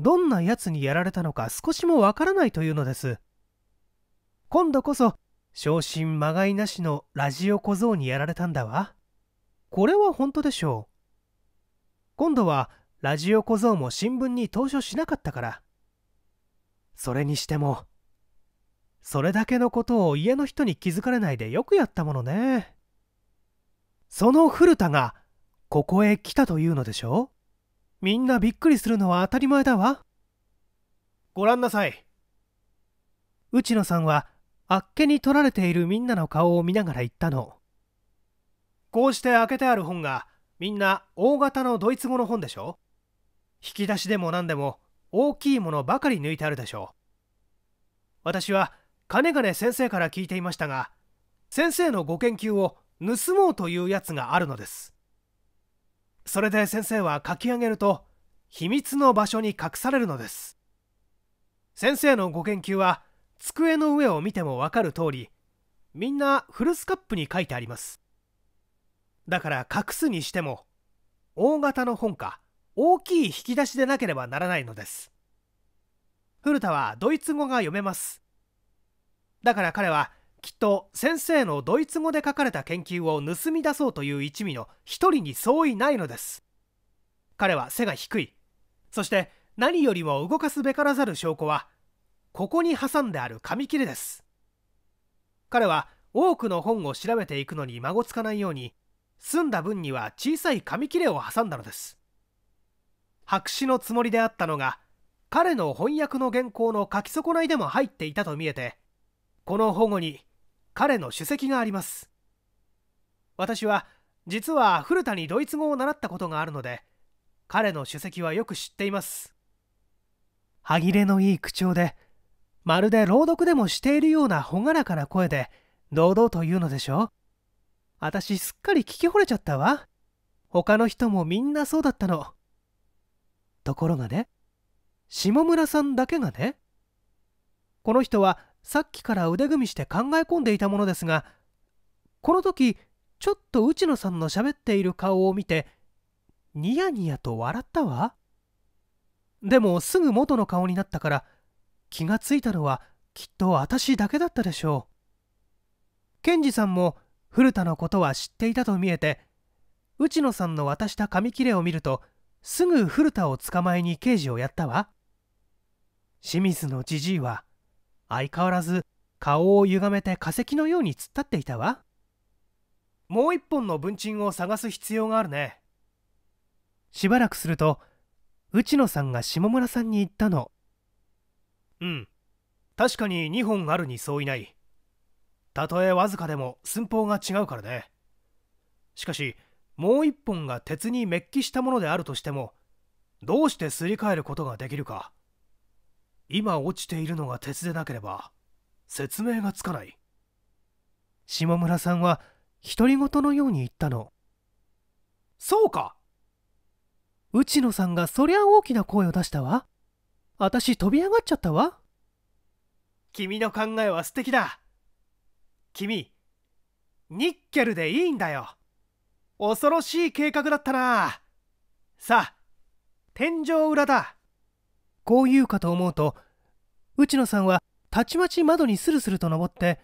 どんなやつにやられたのか少しもわからないというのです今度こそ昇進まがいなしのラジオ小僧にやられたんだわこれは本当でしょう今度はラジオ小僧も新聞に投書しなかったからそれにしてもそれだけのことを家の人に気づかれないでよくやったものね。その古田がここへ来たというのでしょうみんなびっくりするのは当たり前だわご覧なさい内野さんはあっけに取られているみんなの顔を見ながら言ったのこうして開けてある本がみんな大型のドイツ語の本でしょ引き出しでも何でも大きいものばかり抜いてあるでしょう私はかねがね先生から聞いていましたが先生のご研究を盗もうというやつがあるのですそれで先生は書き上げると秘密の場所に隠されるのです先生のご研究は机の上を見てもわかる通りみんなフルスカップに書いてありますだから隠すにしても大型の本か大きい引き出しでなければならないのです古田はドイツ語が読めますだから彼はきっと先生のドイツ語で書かれた研究を盗み出そうという一味の一人に相違ないのです彼は背が低いそして何よりも動かすべからざる証拠はここに挟んである紙切れです彼は多くの本を調べていくのに孫つかないように済んだ分には小さい紙切れを挟んだのです白紙のつもりであったのが彼の翻訳の原稿の書き損ないでも入っていたと見えてこの保護に彼の首席があります私は実は古田にドイツ語を習ったことがあるので彼の首席はよく知っています歯切れのいい口調でまるで朗読でもしているような朗らかな声で堂々と言うのでしょう私すっかり聞き惚れちゃったわ他の人もみんなそうだったのところがね下村さんだけがねこの人はさっきから腕組みして考え込んでいたものですがこの時ちょっと内野さんのしゃべっている顔を見てニヤニヤと笑ったわでもすぐ元の顔になったから気がついたのはきっと私だけだったでしょう賢治さんも古田のことは知っていたと見えて内野さんの渡した紙切れを見るとすぐ古田を捕まえに刑事をやったわ清水のじじいは相変わらず顔を歪めて化石のように突っ立っていたわもう一本の文鎮を探す必要があるねしばらくすると内野さんが下村さんに言ったのうん確かに2本あるに相違ないたとえわずかでも寸法が違うからねしかしもう1本が鉄にメッキしたものであるとしてもどうしてすり替えることができるか今落ちているのが鉄でなければ説明がつかない下村さんは独り言のように言ったのそうか内野さんがそりゃ大きな声を出したわ私飛び上がっちゃったわ君の考えは素敵だ君ニッケルでいいんだよ恐ろしい計画だったなさあ天井裏だこう言うかと思うと内野さんはたちまち窓にスルスルと登って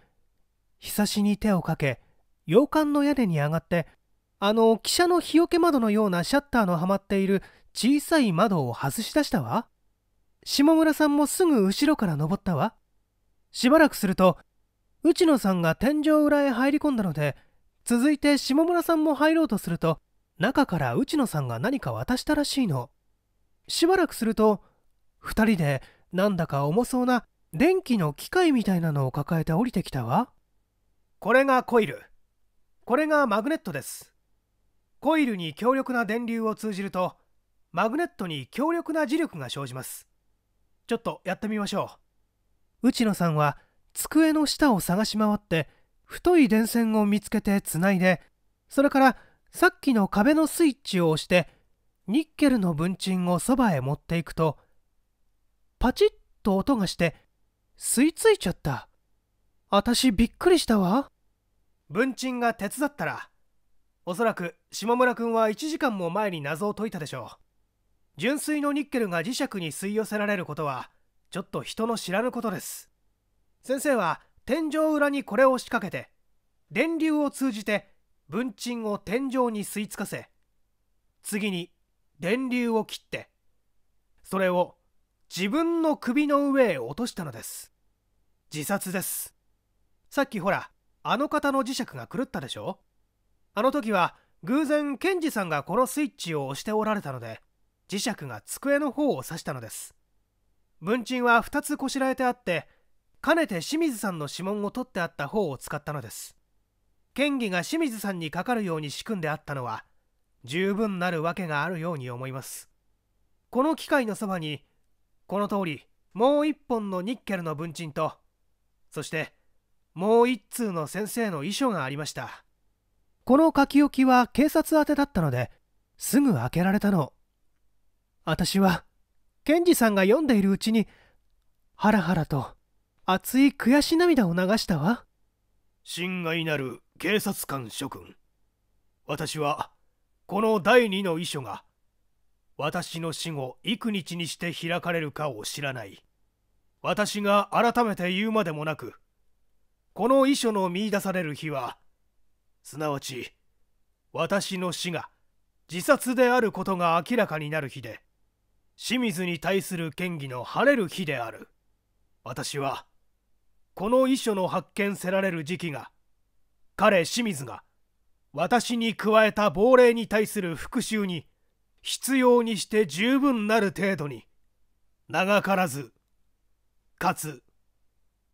ひさしに手をかけ洋館の屋根に上がってあの汽車の日よけ窓のようなシャッターのはまっている小さい窓を外し出したわ下村さんもすぐ後ろから登ったわしばらくすると内野さんが天井裏へ入り込んだので続いて下村さんも入ろうとすると中から内野さんが何か渡したらしいのしばらくすると2人でなんだか重そうな電気の機械みたいなのを抱えて降りてきたわこれがコイルこれがマグネットですコイルに強力な電流を通じるとマグネットに強力な磁力が生じますちょっとやってみましょう内野さんは机の下を探し回って太い電線を見つけてつないでそれからさっきの壁のスイッチを押してニッケルの文鎮をそばへ持っていくとパチッと音がして吸い付いちゃった私びっくりしたわ文鎮が手伝ったらおそらく下村君は1時間も前に謎を解いたでしょう純粋のニッケルが磁石に吸い寄せられることはちょっと人の知らぬことです先生は天井裏にこれを仕掛けて電流を通じて文鎮を天井に吸い付かせ次に電流を切ってそれを自分の首の上へ落としたのです自殺ですさっきほらあの方の磁石が狂ったでしょあの時は偶然ケンジさんがこのスイッチを押しておられたので磁石が机の方を指したのです文鎮は2つこしらえてあってかねて清水さんの指紋を取ってあった方を使ったのです県議が清水さんにかかるように仕組んであったのは十分なるわけがあるように思いますこの機械のそばにこの通りもう一本のニッケルの文鎮とそしてもう一通の先生の遺書がありましたこの書き置きは警察宛てだったのですぐ開けられたの私は賢治さんが読んでいるうちにハラハラと熱い悔し涙を流したわ心外なる警察官諸君私はこの第二の遺書が私の死後幾日にして開かれるかを知らない私が改めて言うまでもなくこの遺書の見いだされる日はすなわち私の死が自殺であることが明らかになる日で清水に対する嫌疑の晴れる日である私はこの遺書の発見せられる時期が彼清水が私に加えた亡霊に対する復讐に必要にして十分なる程度に長からずかつ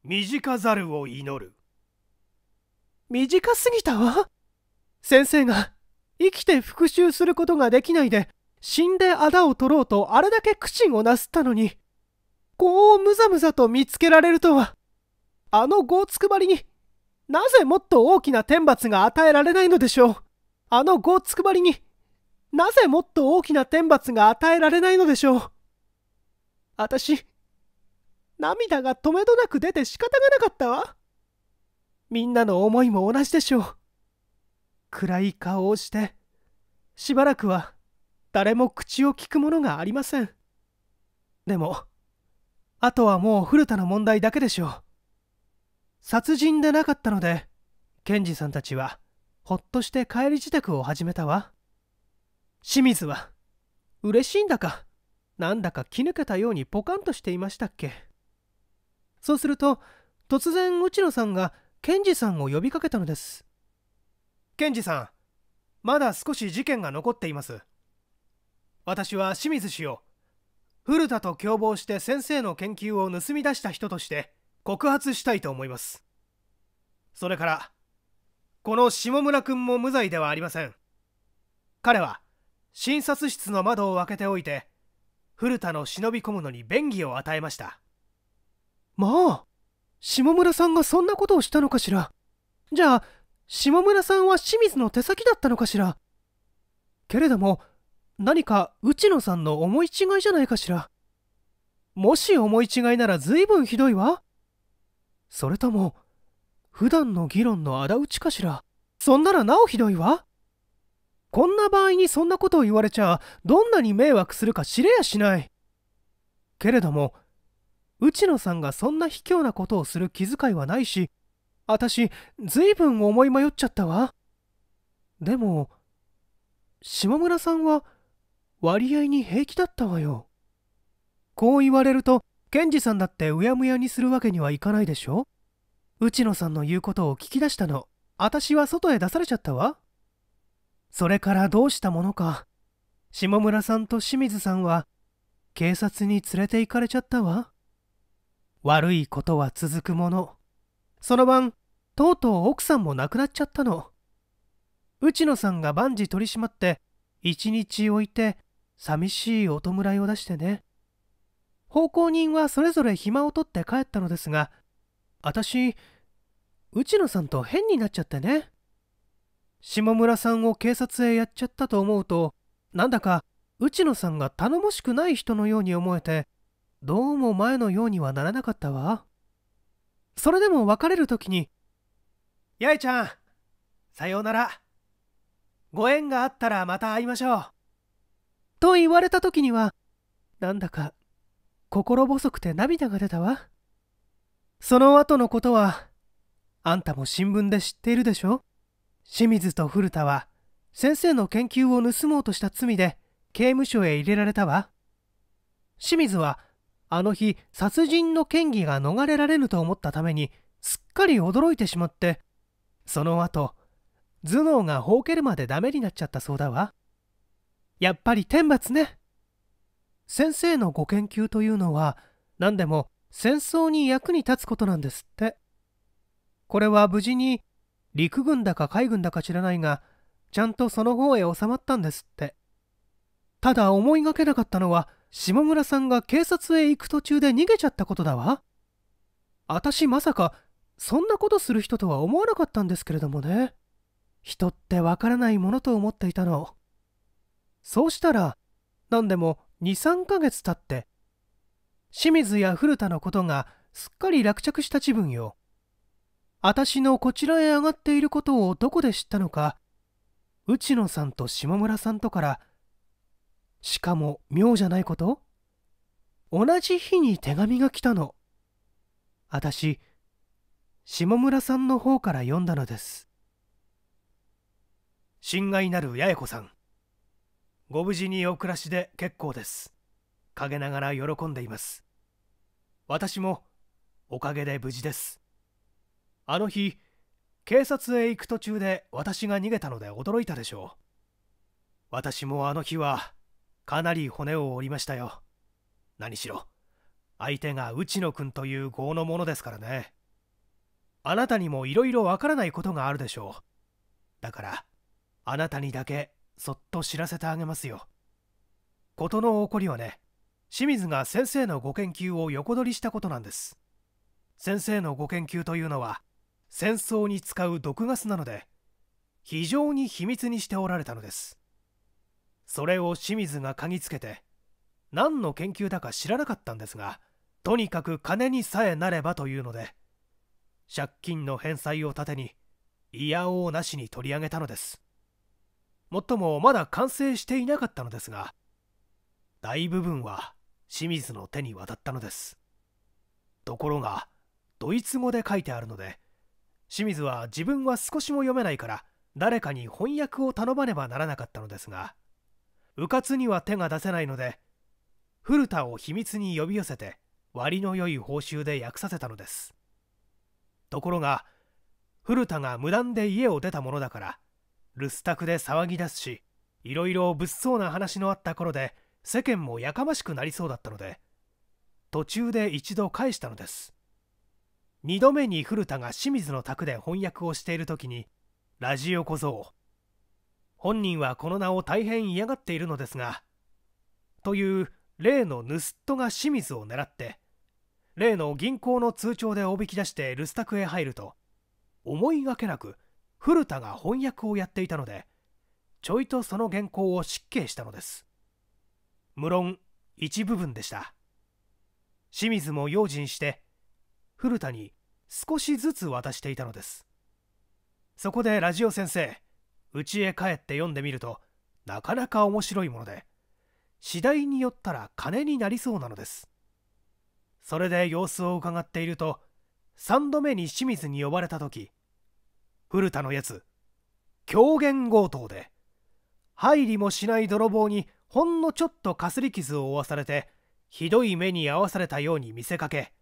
短ざるを祈る短すぎたわ先生が生きて復讐することができないで死んであだを取ろうとあれだけ苦心をなすったのにこうむざむざと見つけられるとはあのゴーつくばりになぜもっと大きな天罰が与えられないのでしょうあのゴーつくばりになぜもっと大きな天罰が与えられないのでしょう。私、涙が止めどなく出て仕方がなかったわ。みんなの思いも同じでしょう。暗い顔をして、しばらくは誰も口を聞くものがありません。でも、あとはもう古田の問題だけでしょう。殺人でなかったので、ケンジさんたちは、ほっとして帰り支度を始めたわ。清水は嬉しいんだかなんだか気抜けたようにポカンとしていましたっけそうすると突然内野さんが賢治さんを呼びかけたのです賢治さんまだ少し事件が残っています私は清水氏を古田と共謀して先生の研究を盗み出した人として告発したいと思いますそれからこの下村君も無罪ではありません彼は診察室の窓を開けておいて古田の忍び込むのに便宜を与えましたまあ下村さんがそんなことをしたのかしらじゃあ下村さんは清水の手先だったのかしらけれども何か内野さんの思い違いじゃないかしらもし思い違いなら随分ひどいわそれとも普段の議論の仇討ちかしらそんならなおひどいわこんな場合にそんなことを言われちゃどんなに迷惑するか知れやしないけれども内野さんがそんな卑怯なことをする気遣いはないし私ずいぶん思い迷っちゃったわでも下村さんは割合に平気だったわよこう言われると賢治さんだってうやむやにするわけにはいかないでしょ内野さんの言うことを聞き出したの私は外へ出されちゃったわそれからどうしたものか下村さんと清水さんは警察に連れて行かれちゃったわ悪いことは続くものその晩とうとう奥さんも亡くなっちゃったの内野さんが万事取り締まって一日置いて寂しいお弔いを出してね奉公人はそれぞれ暇を取って帰ったのですが私内野さんと変になっちゃってね下村さんを警察へやっちゃったと思うとなんだか内野さんが頼もしくない人のように思えてどうも前のようにはならなかったわそれでも別れる時に「八重ちゃんさようならご縁があったらまた会いましょう」と言われた時にはなんだか心細くて涙が出たわその後のことはあんたも新聞で知っているでしょ清水と古田は先生の研究を盗もうとした罪で刑務所へ入れられたわ清水はあの日殺人の嫌疑が逃れられぬと思ったためにすっかり驚いてしまってその後頭脳がほうけるまでダメになっちゃったそうだわやっぱり天罰ね先生のご研究というのは何でも戦争に役に立つことなんですってこれは無事に陸軍だか海軍だか知らないがちゃんとその方へ収まったんですってただ思いがけなかったのは下村さんが警察へ行く途中で逃げちゃったことだわ私まさかそんなことする人とは思わなかったんですけれどもね人ってわからないものと思っていたのそうしたら何でも23ヶ月経って清水や古田のことがすっかり落着した自分よ私のこちらへ上がっていることをどこで知ったのか内野さんと下村さんとからしかも妙じゃないこと同じ日に手紙が来たの私下村さんの方から読んだのです親愛なる八重子さんご無事にお暮らしで結構です陰ながら喜んでいます私もおかげで無事ですあの日警察へ行く途中で私が逃げたので驚いたでしょう私もあの日はかなり骨を折りましたよ何しろ相手が内野君という業のものですからねあなたにもいろいろわからないことがあるでしょうだからあなたにだけそっと知らせてあげますよ事の起こりはね清水が先生のご研究を横取りしたことなんです先生のご研究というのは戦争に使う毒ガスなので非常に秘密にしておられたのですそれを清水が嗅ぎつけて何の研究だか知らなかったんですがとにかく金にさえなればというので借金の返済を盾に嫌おうなしに取り上げたのですもっともまだ完成していなかったのですが大部分は清水の手に渡ったのですところがドイツ語で書いてあるので清水は自分は少しも読めないから誰かに翻訳を頼まねばならなかったのですがうかつには手が出せないので古田を秘密に呼び寄せて割の良い報酬で訳させたのですところが古田が無断で家を出たものだから留守宅で騒ぎ出すしいろいろ物騒な話のあった頃で世間もやかましくなりそうだったので途中で一度返したのです2度目に古田が清水の宅で翻訳をしている時にラジオ小僧本人はこの名を大変嫌がっているのですがという例の盗っ人が清水を狙って例の銀行の通帳でおびき出して留守宅へ入ると思いがけなく古田が翻訳をやっていたのでちょいとその原稿を失敬したのです無論一部分でした清水も用心して古田に少しずつ渡していたのですそこでラジオ先生家へ帰って読んでみるとなかなか面白いもので次第によったら金になりそうなのですそれで様子を伺っていると3度目に清水に呼ばれた時古田のやつ狂言強盗で入りもしない泥棒にほんのちょっとかすり傷を負わされてひどい目に遭わされたように見せかけ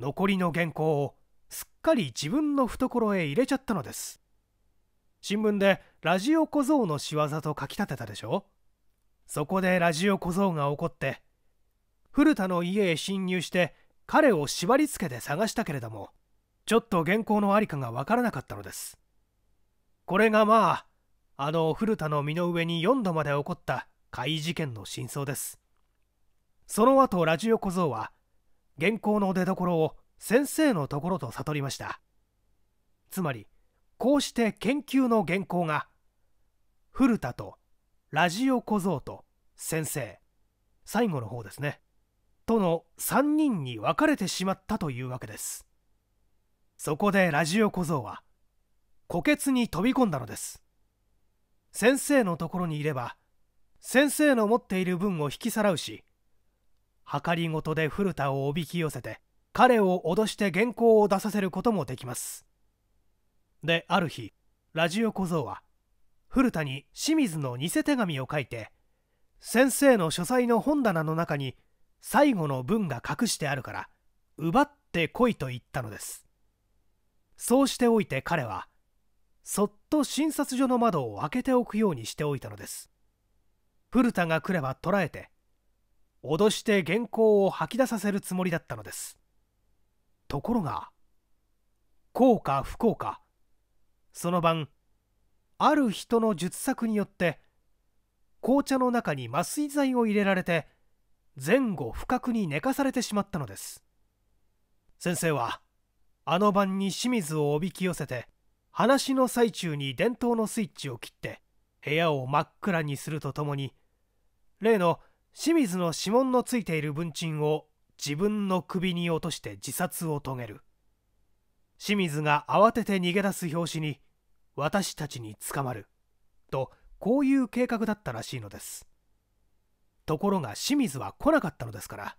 残りの原稿をすっかり自分の懐へ入れちゃったのです新聞でラジオ小僧の仕業と書き立てたでしょそこでラジオ小僧が怒って古田の家へ侵入して彼を縛り付けて探したけれどもちょっと原稿の在りかが分からなかったのですこれがまああの古田の身の上に4度まで起こった怪異事件の真相ですその後ラジオ小僧は原稿の出所を先生のところと悟りましたつまりこうして研究の原稿が古田とラジオ小僧と先生最後の方ですねとの3人に分かれてしまったというわけですそこでラジオ小僧は虎穴に飛び込んだのです先生のところにいれば先生の持っている分を引きさらうし計りごとで古田をおびき寄せて彼を脅して原稿を出させることもできますである日ラジオ小僧は古田に清水の偽手紙を書いて先生の書斎の本棚の中に最後の文が隠してあるから奪ってこいと言ったのですそうしておいて彼はそっと診察所の窓を開けておくようにしておいたのです古田が来れば捕らえて脅して原稿を吐き出させるつもりだったのですところがうか不幸かその晩ある人の術策によって紅茶の中に麻酔剤を入れられて前後不覚に寝かされてしまったのです先生はあの晩に清水をおびき寄せて話の最中に電灯のスイッチを切って部屋を真っ暗にするとともに例の清水の指紋のついている文鎮を自分の首に落として自殺を遂げる清水が慌てて逃げ出す拍子に私たちに捕まるとこういう計画だったらしいのですところが清水は来なかったのですから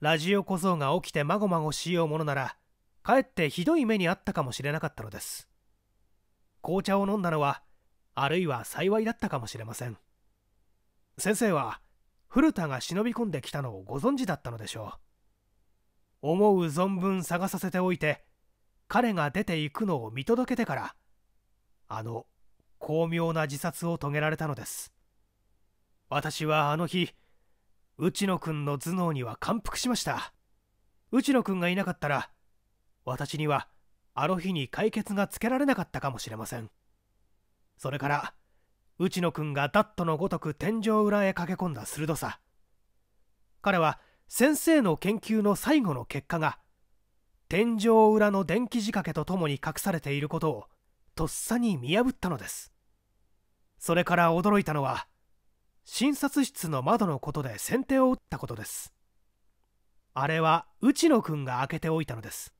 ラジオ小僧が起きてまごまごしようものならかえってひどい目にあったかもしれなかったのです紅茶を飲んだのはあるいは幸いだったかもしれません先生は古田が忍び込んできたのをご存知だったのでしょう思う存分探させておいて彼が出ていくのを見届けてからあの巧妙な自殺を遂げられたのです私はあの日内野君の頭脳には感服しました内野君がいなかったら私にはあの日に解決がつけられなかったかもしれませんそれから内野君がダットのごとく天井裏へ駆け込んだ鋭さ彼は先生の研究の最後の結果が天井裏の電気仕掛けとともに隠されていることをとっさに見破ったのですそれから驚いたのは診察室の窓のことで先手を打ったことですあれは内野君が開けておいたのです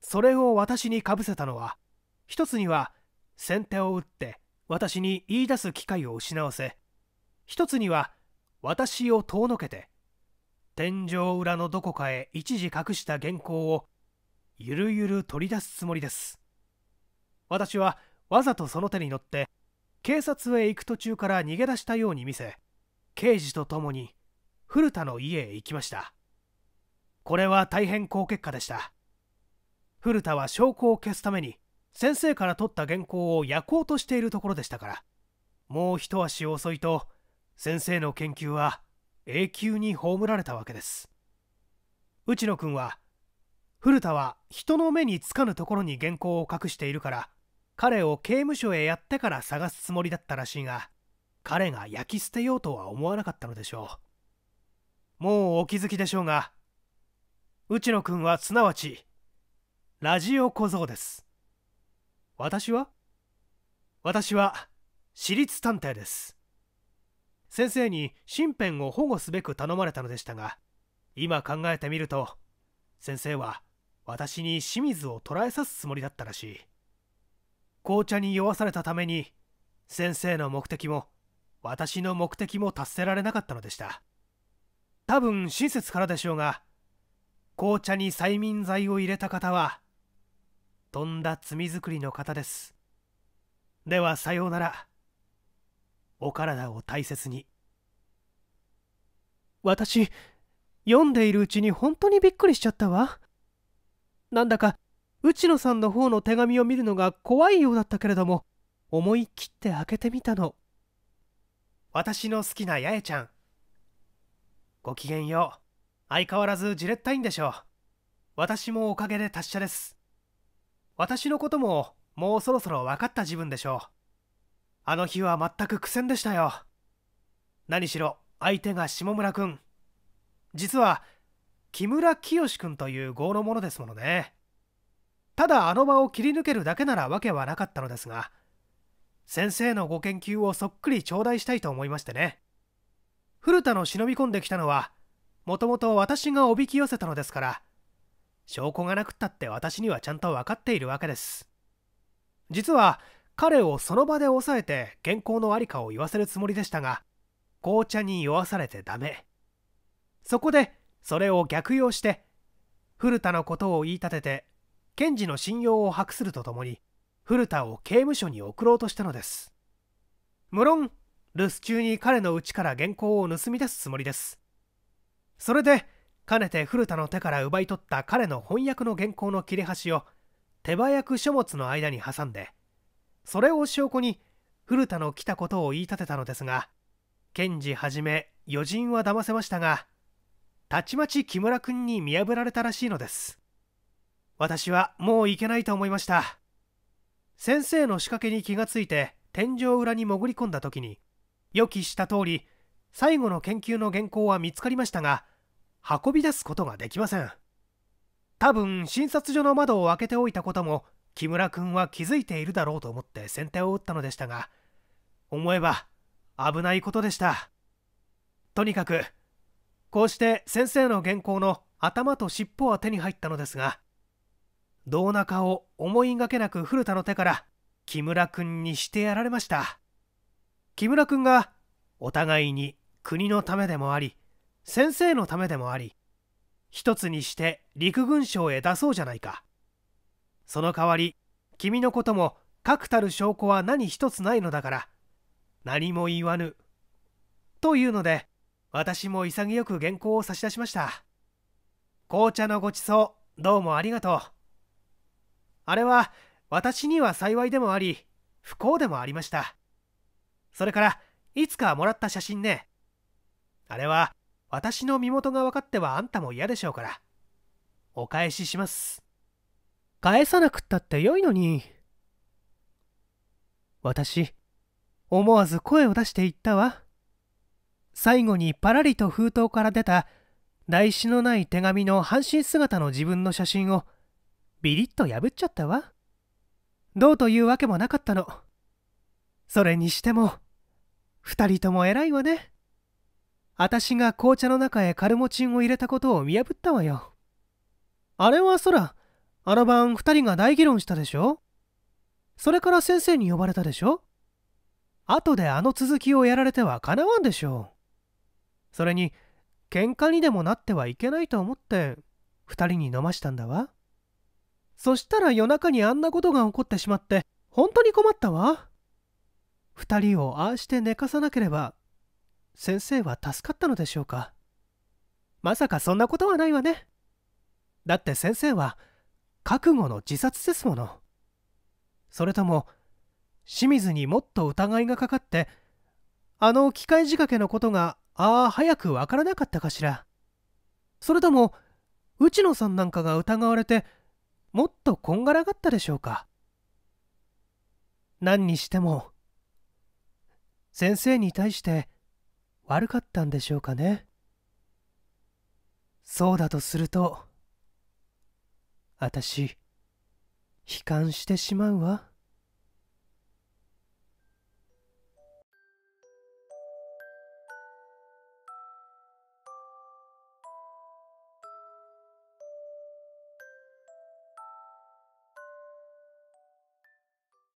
それを私にかぶせたのは一つには先手を打って私に言い出す機会を失わせ一つには私を遠のけて天井裏のどこかへ一時隠した原稿をゆるゆる取り出すつもりです私はわざとその手に乗って警察へ行く途中から逃げ出したように見せ刑事と共に古田の家へ行きましたこれは大変好結果でした古田は証拠を消すために先生から取った原稿を焼こうとしているところでしたからもう一足遅いと先生の研究は永久に葬られたわけです内野君は古田は人の目につかぬところに原稿を隠しているから彼を刑務所へやってから探すつもりだったらしいが彼が焼き捨てようとは思わなかったのでしょうもうお気づきでしょうが内野君はすなわちラジオ小僧です私は私は私立探偵です先生に身辺を保護すべく頼まれたのでしたが今考えてみると先生は私に清水を捕らえさすつもりだったらしい紅茶に酔わされたために先生の目的も私の目的も達せられなかったのでした多分親切からでしょうが紅茶に催眠剤を入れた方はとんだ罪作りの方ですではさようならお体を大切に私読んでいるうちに本当にびっくりしちゃったわなんだか内野さんの方の手紙を見るのが怖いようだったけれども思い切って開けてみたの私の好きな八重ちゃんごきげんよう相変わらずじれったいんでしょう私もおかげで達者です私のことももうそろそろ分かった自分でしょうあの日は全く苦戦でしたよ何しろ相手が下村君実は木村清君という業の者ですものねただあの場を切り抜けるだけならわけはなかったのですが先生のご研究をそっくり頂戴したいと思いましてね古田の忍び込んできたのはもともと私がおびき寄せたのですから証拠がなくったって私にはちゃんと分かっているわけです実は彼をその場で抑えて健康のありかを言わせるつもりでしたが紅茶に酔わされてダメそこでそれを逆用して古田のことを言い立てて検事の信用を博するとともに古田を刑務所に送ろうとしたのです無論留守中に彼のうちから原稿を盗み出すつもりですそれでかねて古田の手から奪い取った彼の翻訳の原稿の切れ端を手早く書物の間に挟んでそれを証拠に古田の来たことを言い立てたのですが検事はじめ余人は騙せましたがたちまち木村君に見破られたらしいのです私はもう行けないと思いました先生の仕掛けに気がついて天井裏に潜り込んだ時に予期した通り最後の研究の原稿は見つかりましたが運び出すことができません多分診察所の窓を開けておいたことも木村君は気づいているだろうと思って先手を打ったのでしたが思えば危ないことでしたとにかくこうして先生の原稿の頭と尻尾は手に入ったのですが胴中を思いがけなく古田の手から木村君にしてやられました木村君がお互いに国のためでもあり先生のためでもあり一つにして陸軍省へ出そうじゃないかその代わり君のことも確たる証拠は何一つないのだから何も言わぬというので私も潔く原稿を差し出しました紅茶のごちそうどうもありがとうあれは私には幸いでもあり不幸でもありましたそれからいつかもらった写真ねあれは私の身元が分かってはあんたも嫌でしょうからお返しします返さなくったってよいのに私思わず声を出して言ったわ最後にパラリと封筒から出た台紙のない手紙の半身姿の自分の写真をビリッと破っちゃったわどうというわけもなかったのそれにしても2人とも偉いわね私が紅茶の中へカルモチンを入れたことを見破ったわよ。あれはそら、あの晩2人が大議論したでしょそれから先生に呼ばれたでしょ後であの続きをやられてはかなわんでしょう。それに、喧嘩にでもなってはいけないと思って、2人に飲ましたんだわ。そしたら夜中にあんなことが起こってしまって、本当に困ったわ。2人をああして寝かさなければ先生は助かったのでしょうかまさかそんなことはないわねだって先生は覚悟の自殺ですものそれとも清水にもっと疑いがかかってあの機械仕掛けのことがああ早くわからなかったかしらそれとも内野さんなんかが疑われてもっとこんがらがったでしょうか何にしても先生に対して悪かったんでしょうかねそうだとすると私悲観してしまうわ